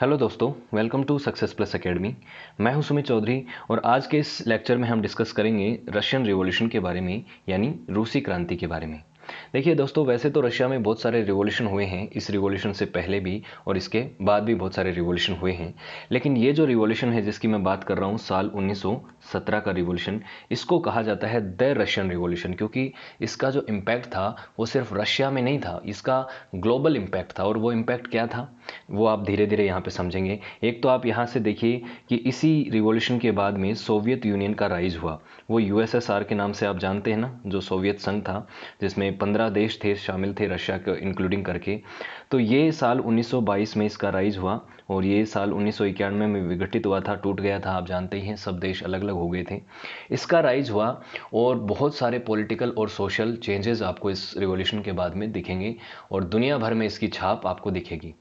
hello दोस्तों welcome to success plus academy मैं हूं सुमित चौधरी और आज के इस लेक्चर में हम डिस्कस करेंगे रशियन रिवॉल्यूशन के बारे में यानी रूसी क्रांति के बारे में देखिए दोस्तों वैसे तो रशिया में बहुत सारे रिवोल्यूशन हुए हैं इस रिवोल्यूशन से पहले भी और इसके बाद भी बहुत सारे रिवोल्यूशन हुए हैं लेकिन ये जो रिवोल्यूशन है जिसकी मैं बात कर रहा हूँ साल 1917 का रिवोल्यूशन इसको कहा जाता है द रशियन रिवोल्यूशन क्योंकि इसका जो इम्पैक्ट था वो सिर्फ रशिया में नहीं था इसका ग्लोबल इम्पैक्ट था और वो इम्पैक्ट क्या था वो आप धीरे धीरे यहाँ पर समझेंगे एक तो आप यहाँ से देखिए कि इसी रिवॉल्यूशन के बाद में सोवियत यूनियन का राइज हुआ वो यूएसएसआर के नाम से आप जानते हैं ना जो सोवियत संघ था जिसमें पंद्रह देश थे शामिल थे रशिया के इंक्लूडिंग करके तो ये साल 1922 में इसका राइज हुआ और ये साल उन्नीस में विघटित हुआ था टूट गया था आप जानते ही हैं सब देश अलग अलग हो गए थे इसका राइज हुआ और बहुत सारे पॉलिटिकल और सोशल चेंजेस आपको इस रिवॉल्यूशन के बाद में दिखेंगे और दुनिया भर में इसकी छाप आपको दिखेगी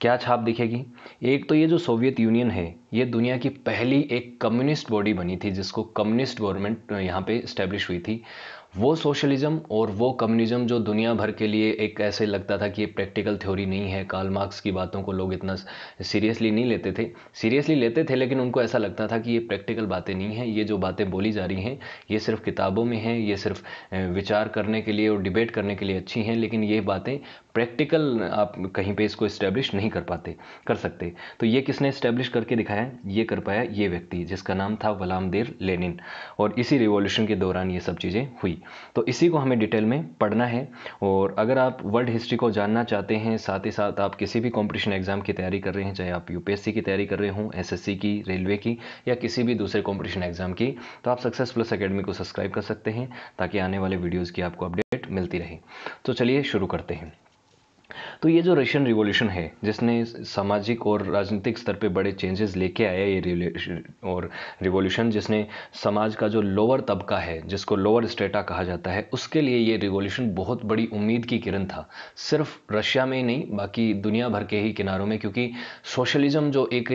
क्या छाप दिखेगी एक तो ये जो सोवियत यूनियन है ये दुनिया की पहली एक कम्युनिस्ट बॉडी बनी थी जिसको कम्युनिस्ट गवर्नमेंट यहाँ पे इस्टेब्लिश हुई थी वो सोशलिज़म और वो कम्युनिज्म जो दुनिया भर के लिए एक ऐसे लगता था कि ये प्रैक्टिकल थ्योरी नहीं है कार्ल मार्क्स की बातों को लोग इतना सीरियसली नहीं लेते थे सीरियसली लेते थे लेकिन उनको ऐसा लगता था कि ये प्रैक्टिकल बातें नहीं हैं ये जो बातें बोली जा रही हैं ये सिर्फ किताबों में हैं ये सिर्फ विचार करने के लिए और डिबेट करने के लिए अच्छी हैं लेकिन ये बातें प्रैक्टिकल आप कहीं पे इसको इस्टेब्लिश नहीं कर पाते कर सकते तो ये किसने इस्टेब्लिश करके दिखाया ये कर पाया ये व्यक्ति जिसका नाम था वलामदेर लेनिन और इसी रिवॉल्यूशन के दौरान ये सब चीज़ें हुई हिस्ट्री तो इसी को हमें डिटेल में पढ़ना है और अगर आप वर्ल्ड हिस्ट्री को जानना चाहते हैं साथ ही साथ आप किसी भी कॉम्पिटिशन एग्ज़ाम की तैयारी कर रहे हैं चाहे आप यूपीएससी की तैयारी कर रहे हों एसएससी की रेलवे की या किसी भी दूसरे कॉम्पिटिशन एग्ज़ाम की तो आप सक्सेस प्लस अकेडमी को सब्सक्राइब कर सकते हैं ताकि आने वाले वीडियोज़ की आपको अपडेट मिलती रहे तो चलिए शुरू करते हैं तो ये जो रशियन रिवॉल्यूशन है जिसने सामाजिक और राजनीतिक स्तर पे बड़े चेंजेस लेके आया ये और रिवॉल्यूशन जिसने समाज का जो लोअर तबका है जिसको लोअर स्टेटा कहा जाता है उसके लिए ये रिवॉल्यूशन बहुत बड़ी उम्मीद की किरण था सिर्फ रशिया में ही नहीं बाकी दुनिया भर के ही किनारों में क्योंकि सोशलिज्म जो एक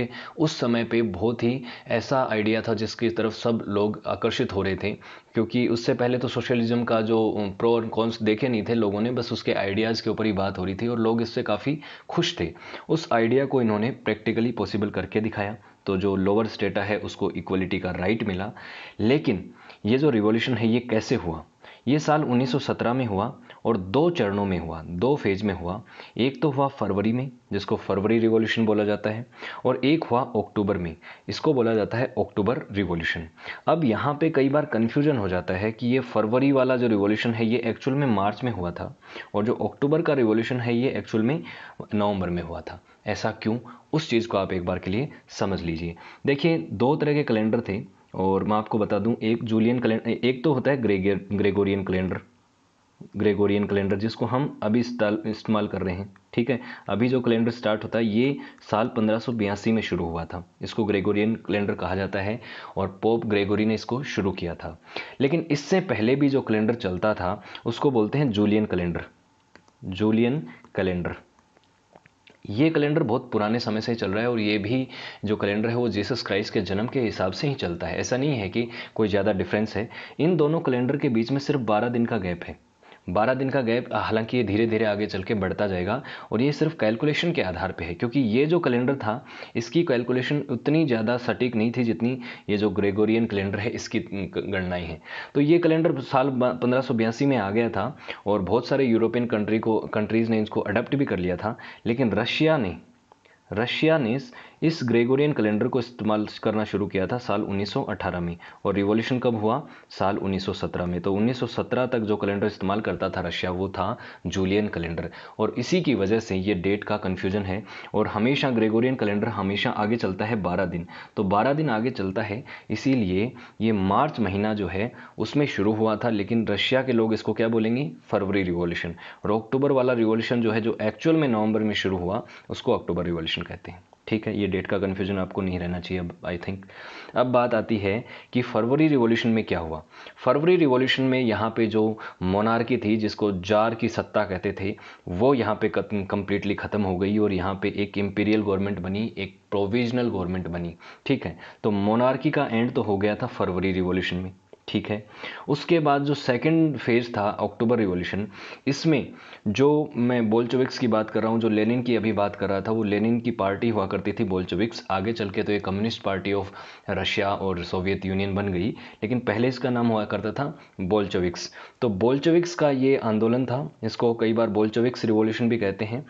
उस समय पर बहुत ही ऐसा आइडिया था जिसकी तरफ सब लोग आकर्षित हो रहे थे क्योंकि उससे पहले तो सोशलिज्म का जो प्रो और कॉन्स देखे नहीं थे लोगों ने बस उसके आइडियाज़ के ऊपर ही बात हो रही थी और लोग लोग इससे काफ़ी खुश थे उस आइडिया को इन्होंने प्रैक्टिकली पॉसिबल करके दिखाया तो जो लोअर स्टेटा है उसको इक्वलिटी का राइट मिला लेकिन ये जो रिवॉल्यूशन है ये कैसे हुआ ये साल 1917 में हुआ और दो चरणों में हुआ दो फेज में हुआ एक तो हुआ फरवरी में जिसको फरवरी रिवॉल्यूशन बोला जाता है और एक हुआ अक्टूबर में इसको बोला जाता है अक्टूबर रिवॉल्यूशन अब यहाँ पे कई बार कन्फ्यूजन हो जाता है कि ये फरवरी वाला जो रिवॉल्यूशन है ये एक्चुअल में मार्च में हुआ था और जो अक्टूबर का रिवॉल्यूशन है ये एक्चुअल में नवंबर में हुआ था ऐसा क्यों उस चीज़ को आप एक बार के लिए समझ लीजिए देखिए दो तरह के कैलेंडर थे और मैं आपको बता दूं एक जूलियन कैलेंडर एक तो होता है Gregor Gregorian calendar Gregorian calendar जिसको हम अभी इस्तेमाल कर रहे हैं ठीक है अभी जो कैलेंडर स्टार्ट होता है ये साल पंद्रह में शुरू हुआ था इसको ग्रेगोरियन कैलेंडर कहा जाता है और पोप ग्रेगोरी ने इसको शुरू किया था लेकिन इससे पहले भी जो कैलेंडर चलता था उसको बोलते हैं जूलियन कैलेंडर जूलियन कैलेंडर ये कैलेंडर बहुत पुराने समय से ही चल रहा है और ये भी जो कैलेंडर है वो जीसस क्राइस्ट के जन्म के हिसाब से ही चलता है ऐसा नहीं है कि कोई ज़्यादा डिफरेंस है इन दोनों कैलेंडर के बीच में सिर्फ बारह दिन का गैप है बारह दिन का गैप हालांकि ये धीरे धीरे आगे चल के बढ़ता जाएगा और ये सिर्फ कैलकुलेशन के आधार पर है क्योंकि ये जो कैलेंडर था इसकी कैलकुलेशन उतनी ज़्यादा सटीक नहीं थी जितनी ये जो ग्रेगोरियन कैलेंडर है इसकी गणनाएं हैं तो ये कैलेंडर साल पंद्रह में आ गया था और बहुत सारे यूरोपियन कंट्री को कंट्रीज़ ने इसको अडप्ट भी कर लिया था लेकिन रशिया ने रशिया ने इस ग्रेगोरियन कैलेंडर को इस्तेमाल करना शुरू किया था साल 1918 में और रिवॉल्यूशन कब हुआ साल 1917 में तो 1917 तक जो कैलेंडर इस्तेमाल करता था रशिया वो था जूलियन कैलेंडर और इसी की वजह से ये डेट का कन्फ्यूजन है और हमेशा ग्रेगोरियन कैलेंडर हमेशा आगे चलता है बारह दिन तो बारह दिन आगे चलता है इसीलिए ये मार्च महीना जो है उसमें शुरू हुआ था लेकिन रशिया के लोग इसको क्या बोलेंगे फरवरी रिवॉल्यूशन और अक्टूबर वाला रिवॉल्यूशन जो है जो एक्चुअल में नवंबर में शुरू हुआ उसको अक्टूबर रिवॉल्यूशन कहते हैं ठीक है ये डेट का कन्फ्यूजन आपको नहीं रहना चाहिए अब आई थिंक अब बात आती है कि फरवरी रिवॉल्यूशन में क्या हुआ फरवरी रिवॉल्यूशन में यहाँ पे जो मोनार्की थी जिसको जार की सत्ता कहते थे वो यहाँ पे कम्प्लीटली ख़त्म हो गई और यहाँ पे एक इम्पीरियल गवर्नमेंट बनी एक प्रोविजनल गवर्नमेंट बनी ठीक है तो मोनार्की का एंड तो हो गया था फरवरी रिवॉल्यूशन में ठीक है उसके बाद जो सेकंड फेज़ था अक्टूबर रिवॉल्यूशन इसमें जो मैं बोलचोविक्स की बात कर रहा हूँ जो लेनिन की अभी बात कर रहा था वो लेनिन की पार्टी हुआ करती थी बोलचोविक्स आगे चल के तो ये कम्युनिस्ट पार्टी ऑफ रशिया और सोवियत यूनियन बन गई लेकिन पहले इसका नाम हुआ करता था बोलचोविक्स तो बोलचोविक्स का ये आंदोलन था इसको कई बार बोलचोविक्स रिवॉल्यूशन भी कहते हैं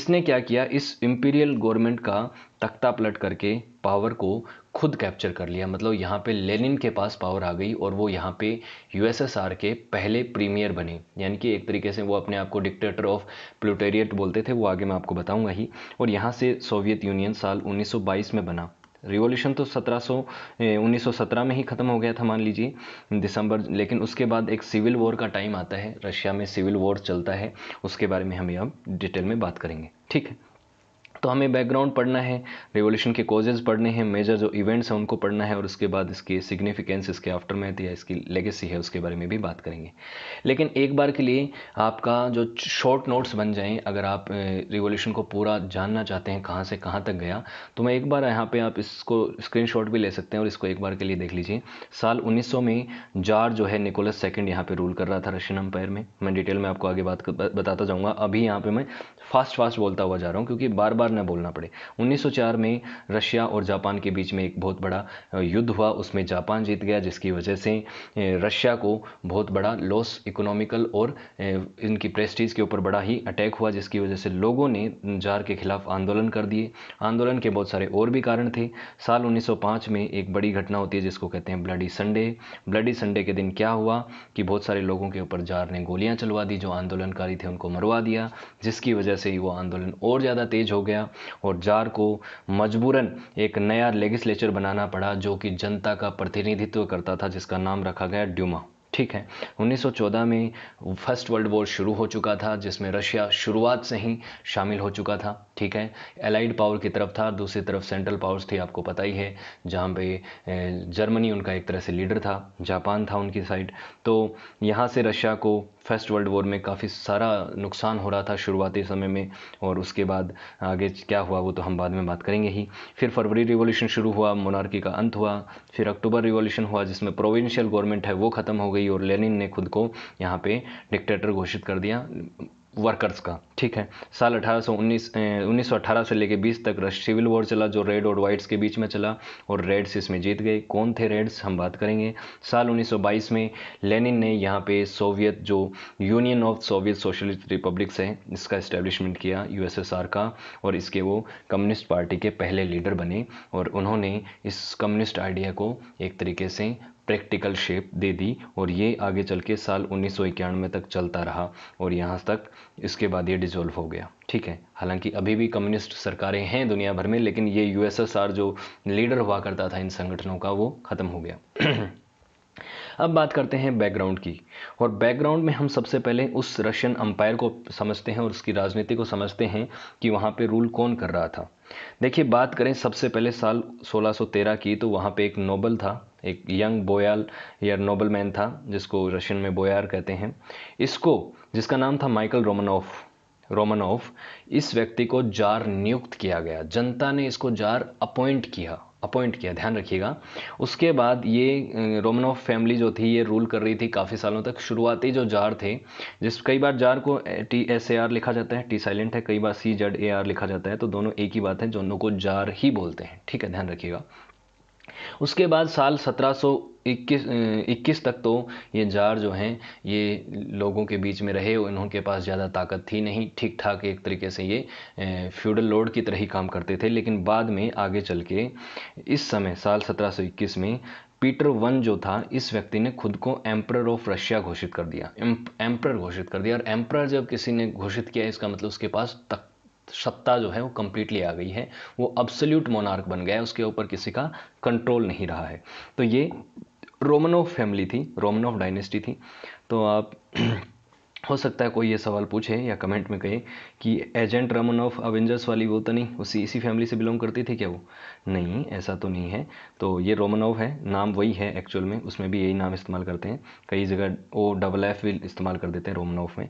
इसने क्या किया इस इम्पीरियल गवर्नमेंट का तख्ता पलट करके पावर को खुद कैप्चर कर लिया मतलब यहाँ पे लेनिन के पास पावर आ गई और वो यहाँ पे यूएसएसआर के पहले प्रीमियर बने यानी कि एक तरीके से वो अपने आप को डिक्टेटर ऑफ प्लूटेरियट बोलते थे वो आगे मैं आपको बताऊंगा ही और यहाँ से सोवियत यूनियन साल 1922 में बना रिवॉल्यूशन तो 1700 1917 में ही ख़त्म हो गया था मान लीजिए दिसंबर लेकिन उसके बाद एक सिविल वॉर का टाइम आता है रशिया में सिविल वॉर चलता है उसके बारे में हम अब डिटेल में बात करेंगे ठीक है तो हमें बैकग्राउंड पढ़ना है रिवोल्यूशन के कॉजेज़ पढ़ने हैं मेजर जो इवेंट्स हैं उनको पढ़ना है और उसके बाद इसकी सिग्निफिकेंस इसके आफ्टर मैथ या इसकी लेगेसी है उसके बारे में भी बात करेंगे लेकिन एक बार के लिए आपका जो शॉर्ट नोट्स बन जाएं अगर आप रिवोल्यूशन को पूरा जानना चाहते हैं कहाँ से कहाँ तक गया तो मैं एक बार यहाँ पर आप इसको स्क्रीन भी ले सकते हैं और इसको एक बार के लिए देख लीजिए साल उन्नीस में जार जो है निकोलस सेकेंड यहाँ पर रूल कर रहा था रशियन अम्पायर में मैं डिटेल में आपको आगे बात बताता जाऊँगा अभी यहाँ पर मैं फास्ट फास्ट बोलता हुआ जा रहा हूँ क्योंकि बार बार ना बोलना पड़े 1904 में रशिया और जापान के बीच में एक बहुत बड़ा युद्ध हुआ उसमें जापान जीत गया जिसकी वजह से रशिया को बहुत बड़ा लॉस इकोनॉमिकल और इनकी प्रेस्टीज के ऊपर बड़ा ही अटैक हुआ जिसकी वजह से लोगों ने जार के खिलाफ आंदोलन कर दिए आंदोलन के बहुत सारे और भी कारण थे साल उन्नीस में एक बड़ी घटना होती है जिसको कहते हैं ब्लडी संडे ब्लडी संडे के दिन क्या हुआ कि बहुत सारे लोगों के ऊपर जार ने गोलियाँ चलवा दी जो आंदोलनकारी थे उनको मरवा दिया जिसकी वजह से ही वह आंदोलन और ज़्यादा तेज हो गया और जार को मजबूरन एक नया लेगिस्लेचर बनाना पड़ा जो कि जनता का प्रतिनिधित्व करता था जिसका नाम रखा गया ड्यूमा ठीक है 1914 में फर्स्ट वर्ल्ड वॉर शुरू हो चुका था जिसमें रशिया शुरुआत से ही शामिल हो चुका था ठीक है एलाइड पावर की तरफ था दूसरी तरफ सेंट्रल पावर्स थी आपको पता ही है जहाँ पे जर्मनी उनका एक तरह से लीडर था जापान था उनकी साइड तो यहाँ से रशिया को फर्स्ट वर्ल्ड वॉर में काफ़ी सारा नुकसान हो रहा था शुरुआती समय में और उसके बाद आगे क्या हुआ वो तो हम बाद में बात करेंगे ही फिर फरवरी रिवॉल्यूशन शुरू हुआ मोनार्की का अंत हुआ फिर अक्टूबर रिवॉल्यूशन हुआ जिसमें प्रोविंशियल गवर्नमेंट है वो ख़त्म हो गई और लेनिन ने खुद को यहाँ पे डिक्टेटर घोषित कर दिया वर्कर्स का ठीक है साल अठारह सौ उन्नीस उन्नीस से लेकर बीस तक सिविल वॉर चला जो रेड और वाइट्स के बीच में चला और रेड्स इसमें जीत गए कौन थे रेड्स हम बात करेंगे साल 1922 में लेनिन ने यहाँ पे सोवियत जो union of Soviet socialist republics है इसका इस्टेब्लिशमेंट किया यूएसएसआर का और इसके वो कम्युनिस्ट पार्टी के पहले लीडर बने और उन्होंने इस कम्युनिस्ट आइडिया को एक तरीके से प्रैक्टिकल शेप दे दी और ये आगे चल के साल उन्नीस तक चलता रहा और यहाँ तक इसके बाद ये डिज़ोल्व हो गया ठीक है हालांकि अभी भी कम्युनिस्ट सरकारें हैं दुनिया भर में लेकिन ये यूएसएसआर जो लीडर हुआ करता था इन संगठनों का वो ख़त्म हो गया अब बात करते हैं बैकग्राउंड की और बैकग्राउंड में हम सबसे पहले उस रशियन अंपायर को समझते हैं और उसकी राजनीति को समझते हैं कि वहाँ पे रूल कौन कर रहा था देखिए बात करें सबसे पहले साल 1613 की तो वहाँ पे एक नोबल था एक यंग बोयाल या नोबल मैन था जिसको रशियन में बोयार कहते हैं इसको जिसका नाम था माइकल रोमनोफ रोमनोफ इस व्यक्ति को जार नियुक्त किया गया जनता ने इसको जार अपॉइंट किया अपॉइंट किया ध्यान रखिएगा उसके बाद ये रोमनोफ फैमिली जो थी ये रूल कर रही थी काफ़ी सालों तक शुरुआती जो जार थे जिस कई बार जार को टी एस ए आर लिखा जाता है टी साइलेंट है कई बार सी जेड ए आर लिखा जाता है तो दोनों एक ही बात है दोनों को जार ही बोलते हैं ठीक है ध्यान रखिएगा उसके बाद साल सत्रह इक्कीस इक्कीस तक तो ये जार जो हैं ये लोगों के बीच में रहे उनके पास ज़्यादा ताकत थी नहीं ठीक ठाक एक तरीके से ये फ्यूडल लोड की तरह ही काम करते थे लेकिन बाद में आगे चल के इस समय साल 1721 में पीटर वन जो था इस व्यक्ति ने खुद को एम्प्रर ऑफ रशिया घोषित कर दिया एम्प्रर घोषित कर दिया और एम्प्रर जब किसी ने घोषित किया इसका मतलब उसके पास तक सत्ता जो है वो कम्प्लीटली आ गई है वो अब्सल्यूट मोनार्क बन गया है उसके ऊपर किसी का कंट्रोल नहीं रहा है तो ये रोमनोव फैमिली थी रोमनोव डायनेस्टी थी तो आप हो सकता है कोई ये सवाल पूछे या कमेंट में कहे कि एजेंट रमन ऑफ अवेंजर्स वाली वो तो नहीं उसी इसी फैमिली से बिलोंग करती थी क्या वो नहीं ऐसा तो नहीं है तो ये रोमनोव है नाम वही है एक्चुअल में उसमें भी यही नाम इस्तेमाल करते हैं कई जगह ओ डबल एफ भी इस्तेमाल कर देते हैं रोमनोव में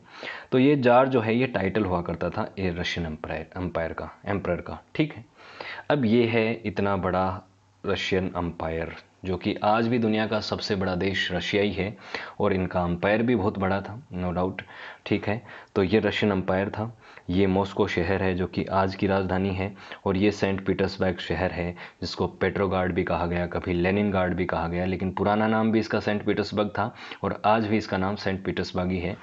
तो ये जार जो है ये टाइटल हुआ करता था ए रशियन एम्पायर एम्पायर का एम्पायर का ठीक है अब ये है इतना बड़ा रशियन अम्पायर जो कि आज भी दुनिया का सबसे बड़ा देश रशिया ही है और इनका अम्पायर भी बहुत बड़ा था नो डाउट ठीक है तो ये रशियन अम्पायर था ये मॉस्को शहर है जो कि आज की राजधानी है और ये सेंट पीटर्सबर्ग शहर है जिसको पेट्रोगार्ड भी कहा गया कभी लेनिन गार्ड भी कहा गया लेकिन पुराना नाम भी इसका सेंट पीटर्सबर्ग था और आज भी इसका नाम सेंट पीटर्सबर्ग ही है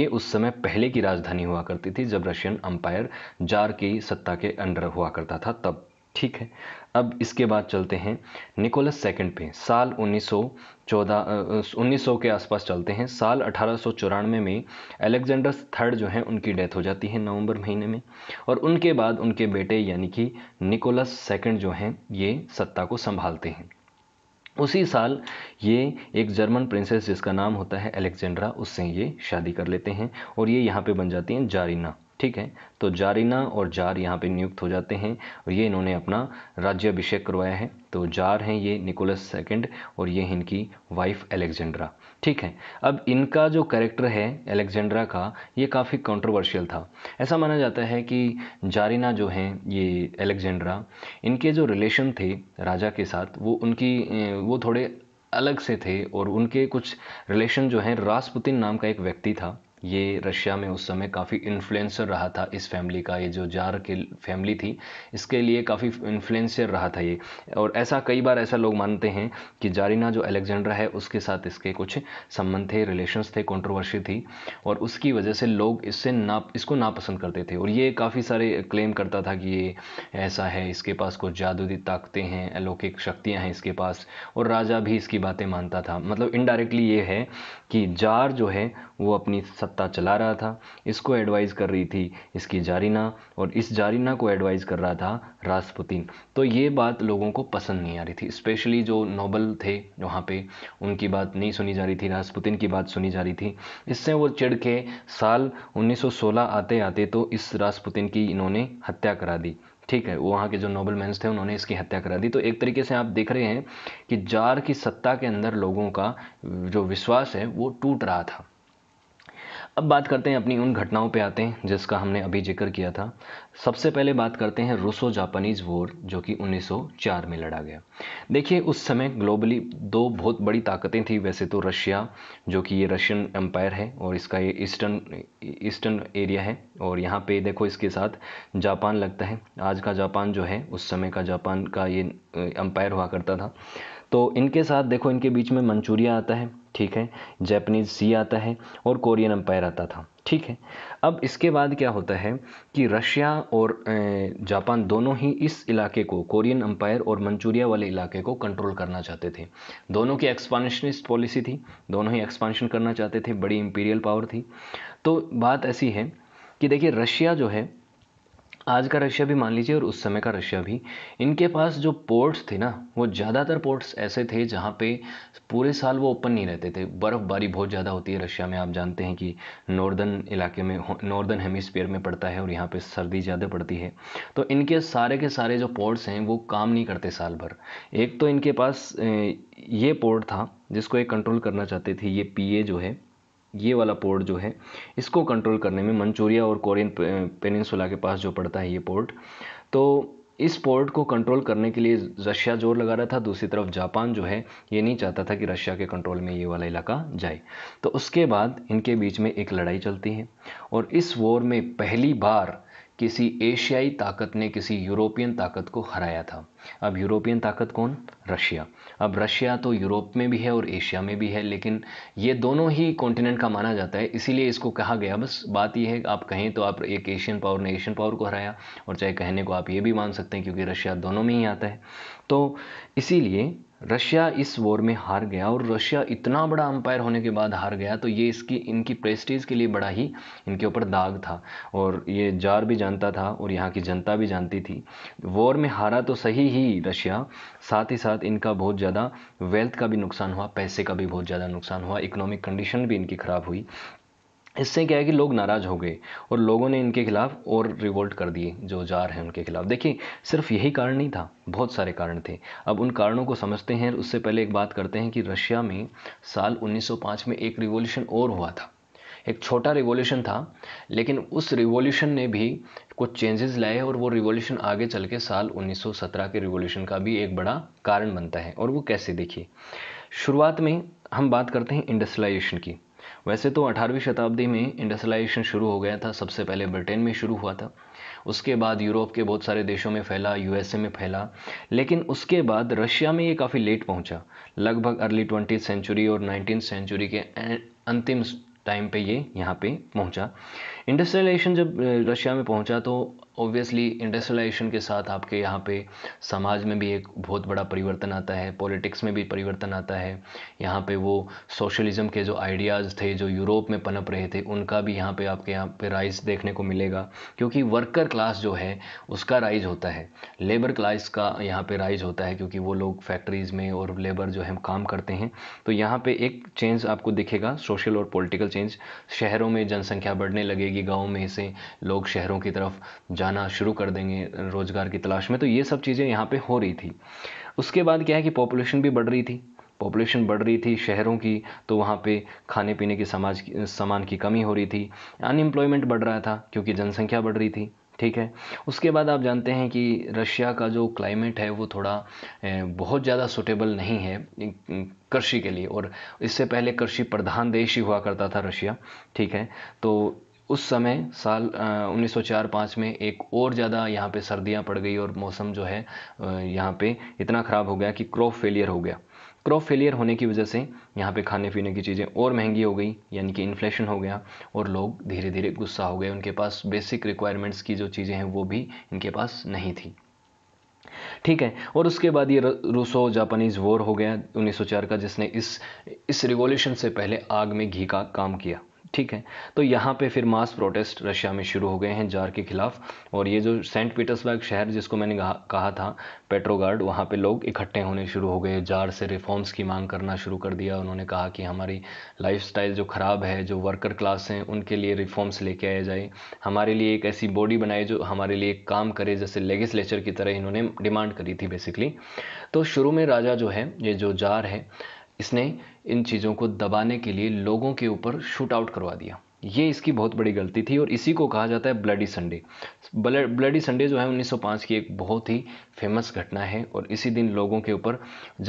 ये उस समय पहले की राजधानी हुआ करती थी जब रशियन अम्पायर जार की सत्ता के अंडर हुआ करता था तब ठीक है अब इसके बाद चलते हैं निकोलस सेकंड पे साल 1914 1900 के आसपास चलते हैं साल अठारह में अलेक्जेंडर थर्ड जो हैं उनकी डेथ हो जाती है नवंबर महीने में और उनके बाद उनके बेटे यानी कि निकोलस सेकंड जो हैं ये सत्ता को संभालते हैं उसी साल ये एक जर्मन प्रिंसेस जिसका नाम होता है अलेक्जेंड्रा उससे ये शादी कर लेते हैं और ये यहाँ पे बन जाती हैं जारीना ठीक है तो जारिना और जार यहाँ पे नियुक्त हो जाते हैं और ये इन्होंने अपना अभिषेक करवाया है तो जार हैं ये निकोलस सेकंड और ये इनकी वाइफ एलेक्जेंड्रा ठीक है अब इनका जो कैरेक्टर है एलेक्जेंड्रा का ये काफ़ी कंट्रोवर्शियल था ऐसा माना जाता है कि जारिना जो हैं ये एलेक्जेंड्रा इनके जो रिलेशन थे राजा के साथ वो उनकी वो थोड़े अलग से थे और उनके कुछ रिलेशन जो हैं रासपुतिन नाम का एक व्यक्ति था ये रशिया में उस समय काफ़ी इन्फ्लुएंसर रहा था इस फैमिली का ये जो जार के फैमिली थी इसके लिए काफ़ी इन्फ्लुएंसर रहा था ये और ऐसा कई बार ऐसा लोग मानते हैं कि जारिना जो अलेक्जेंड्रा है उसके साथ इसके कुछ संबंध थे रिलेशंस थे कंट्रोवर्सी थी और उसकी वजह से लोग इससे ना इसको नापसंद करते थे और ये काफ़ी सारे क्लेम करता था कि ये ऐसा है इसके पास कुछ जादुदी ताकतें हैं अलौकिक शक्तियाँ हैं इसके पास और राजा भी इसकी बातें मानता था मतलब इनडायरेक्टली ये है कि जार जो है वो अपनी सत्ता चला रहा था इसको एडवाइज़ कर रही थी इसकी जारीना और इस जारीना को एडवाइज़ कर रहा था रासपुतिन तो ये बात लोगों को पसंद नहीं आ रही थी स्पेशली जो नोबल थे वहाँ पे उनकी बात नहीं सुनी जा रही थी रासपुतिन की बात सुनी जा रही थी इससे वो चिड़ के साल 1916 आते आते तो इस रासपुतिन की इन्होंने हत्या करा दी ठीक है वहाँ के जो नोबल मैंस थे उन्होंने इसकी हत्या करा दी तो एक तरीके से आप देख रहे हैं कि जार की सत्ता के अंदर लोगों का जो विश्वास है वो टूट रहा था अब बात करते हैं अपनी उन घटनाओं पे आते हैं जिसका हमने अभी जिक्र किया था सबसे पहले बात करते हैं रूसो जापानीज़ वॉर जो कि 1904 में लड़ा गया देखिए उस समय ग्लोबली दो बहुत बड़ी ताकतें थी वैसे तो रशिया जो कि ये रशियन एम्पायर है और इसका ये ईस्टर्न ईस्टर्न एरिया है और यहाँ पे देखो इसके साथ जापान लगता है आज का जापान जो है उस समय का जापान का ये एम्पायर हुआ करता था तो इनके साथ देखो इनके बीच में मंचूरिया आता है ठीक है जैपनीज सी आता है और कोरियन अम्पायर आता था ठीक है अब इसके बाद क्या होता है कि रशिया और जापान दोनों ही इस इलाके को कोरियन अम्पायर और मंचूरिया वाले इलाके को कंट्रोल करना चाहते थे दोनों की एक्सपांशनिस्ट पॉलिसी थी दोनों ही एक्सपानशन करना चाहते थे बड़ी इम्पीरियल पावर थी तो बात ऐसी है कि देखिए रशिया जो है आज का रशिया भी मान लीजिए और उस समय का रशिया भी इनके पास जो पोर्ट्स थे ना वो ज़्यादातर पोर्ट्स ऐसे थे जहाँ पे पूरे साल वो ओपन नहीं रहते थे बर्फ़बारी बहुत ज़्यादा होती है रशिया में आप जानते हैं कि नॉर्दर्न इलाके में नॉर्दर्न हेमिसफेयर में पड़ता है और यहाँ पे सर्दी ज़्यादा पड़ती है तो इनके सारे के सारे जो पोर्ट्स हैं वो काम नहीं करते साल भर एक तो इनके पास ये पोर्ट था जिसको ये कंट्रोल करना चाहते थे ये पी जो है ये वाला पोर्ट जो है इसको कंट्रोल करने में मंचूरिया और कोरियन पेनिनसुला के पास जो पड़ता है ये पोर्ट तो इस पोर्ट को कंट्रोल करने के लिए रशिया जोर लगा रहा था दूसरी तरफ जापान जो है ये नहीं चाहता था कि रशिया के कंट्रोल में ये वाला इलाका जाए तो उसके बाद इनके बीच में एक लड़ाई चलती है और इस वॉर में पहली बार किसी एशियाई ताकत ने किसी यूरोपियन ताकत को हराया था अब यूरोपियन ताकत कौन रशिया अब रशिया तो यूरोप में भी है और एशिया में भी है लेकिन ये दोनों ही कॉन्टिनेंट का माना जाता है इसीलिए इसको कहा गया बस बात यह है आप कहें तो आप एक एशियन पावर ने एशियन पावर को हराया और चाहे कहने को आप ये भी मान सकते हैं क्योंकि रशिया दोनों में ही आता है तो इसीलिए रशिया इस वॉर में हार गया और रशिया इतना बड़ा अंपायर होने के बाद हार गया तो ये इसकी इनकी प्रेस्टीज के लिए बड़ा ही इनके ऊपर दाग था और ये जार भी जानता था और यहाँ की जनता भी जानती थी वॉर में हारा तो सही ही रशिया साथ ही साथ इनका बहुत ज़्यादा वेल्थ का भी नुकसान हुआ पैसे का भी बहुत ज़्यादा नुकसान हुआ इकोनॉमिक कंडीशन भी इनकी ख़राब हुई इससे क्या है कि लोग नाराज़ हो गए और लोगों ने इनके खिलाफ़ और रिवोल्ट कर दिए जो जार हैं उनके खिलाफ़ देखिए सिर्फ यही कारण नहीं था बहुत सारे कारण थे अब उन कारणों को समझते हैं उससे पहले एक बात करते हैं कि रशिया में साल 1905 में एक रिवोल्यूशन और हुआ था एक छोटा रिवोल्यूशन था लेकिन उस रिवोल्यूशन ने भी कुछ चेंजेस लाए और वो रिवोल्यूशन आगे चल के साल 1917 के रिवोल्यूशन का भी एक बड़ा कारण बनता है और वो कैसे देखिए शुरुआत में हम बात करते हैं इंडस्ट्रियलाइजेशन की वैसे तो 18वीं शताब्दी में इंडस्ट्रियलाइजेशन शुरू हो गया था सबसे पहले ब्रिटेन में शुरू हुआ था उसके बाद यूरोप के बहुत सारे देशों में फैला यूएसए में फैला लेकिन उसके बाद रशिया में ये काफ़ी लेट पहुंचा लगभग अर्ली ट्वेंटी सेंचुरी और नाइनटीन सेंचुरी के अंतिम टाइम पे ये यहाँ पे पहुंचा इंडस्ट्रियलाइजेशन जब रशिया में पहुंचा तो ऑब्वियसली इंडस्ट्रियलाइजेशन के साथ आपके यहाँ पे समाज में भी एक बहुत बड़ा परिवर्तन आता है पॉलिटिक्स में भी परिवर्तन आता है यहाँ पे वो सोशलिज्म के जो आइडियाज़ थे जो यूरोप में पनप रहे थे उनका भी यहाँ पे आपके यहाँ पे राइज देखने को मिलेगा क्योंकि वर्कर क्लास जो है उसका राइज होता है लेबर क्लास का यहाँ पर राइज होता है क्योंकि वो लोग फैक्ट्रीज़ में और लेबर जो है काम करते हैं तो यहाँ पर एक चेंज आपको दिखेगा सोशल और पोलिटिकल चेंज शहरों में जनसंख्या बढ़ने लगेगी कि गाँव में से लोग शहरों की तरफ जाना शुरू कर देंगे रोज़गार की तलाश में तो ये सब चीज़ें यहाँ पर हो रही थी उसके बाद क्या है कि पॉपुलेशन भी बढ़ रही थी पॉपुलेशन बढ़ रही थी शहरों की तो वहाँ पे खाने पीने के समाज सामान की कमी हो रही थी अनएम्प्लॉयमेंट बढ़ रहा था क्योंकि जनसंख्या बढ़ रही थी ठीक है उसके बाद आप जानते हैं कि रशिया का जो क्लाइमेट है वो थोड़ा बहुत ज़्यादा सुटेबल नहीं है कृषि के लिए और इससे पहले कृषि प्रधान देश ही हुआ करता था रशिया ठीक है तो उस समय साल उन्नीस सौ में एक और ज़्यादा यहाँ पे सर्दियाँ पड़ गई और मौसम जो है यहाँ पे इतना ख़राब हो गया कि क्रॉप फेलियर हो गया क्रॉप फेलियर होने की वजह से यहाँ पे खाने पीने की चीज़ें और महंगी हो गई यानी कि इन्फ्लेशन हो गया और लोग धीरे धीरे गुस्सा हो गए उनके पास बेसिक रिक्वायरमेंट्स की जो चीज़ें हैं वो भी इनके पास नहीं थी ठीक है और उसके बाद ये रूसो जापानीज़ वॉर हो गया 1904 का जिसने इस इस रिवॉल्यूशन से पहले आग में घी का काम किया ठीक है तो यहाँ पे फिर मास प्रोटेस्ट रशिया में शुरू हो गए हैं जार के खिलाफ और ये जो सेंट पीटर्सबर्ग शहर जिसको मैंने कहा था पेट्रोगार्ड वहाँ पे लोग इकट्ठे होने शुरू हो गए जार से रिफॉर्म्स की मांग करना शुरू कर दिया उन्होंने कहा कि हमारी लाइफ जो ख़राब है जो वर्कर क्लास हैं उनके लिए रिफॉर्म्स लेके आए जाए हमारे लिए एक ऐसी बॉडी बनाए जो हमारे लिए काम करे जैसे लेगिस्लेचर की तरह इन्होंने डिमांड करी थी बेसिकली तो शुरू में राजा जो है ये जो जार है इसने इन चीज़ों को दबाने के लिए लोगों के ऊपर शूट आउट करवा दिया ये इसकी बहुत बड़ी गलती थी और इसी को कहा जाता है ब्लडी संडे ब्लडी संडे जो है 1905 की एक बहुत ही फेमस घटना है और इसी दिन लोगों के ऊपर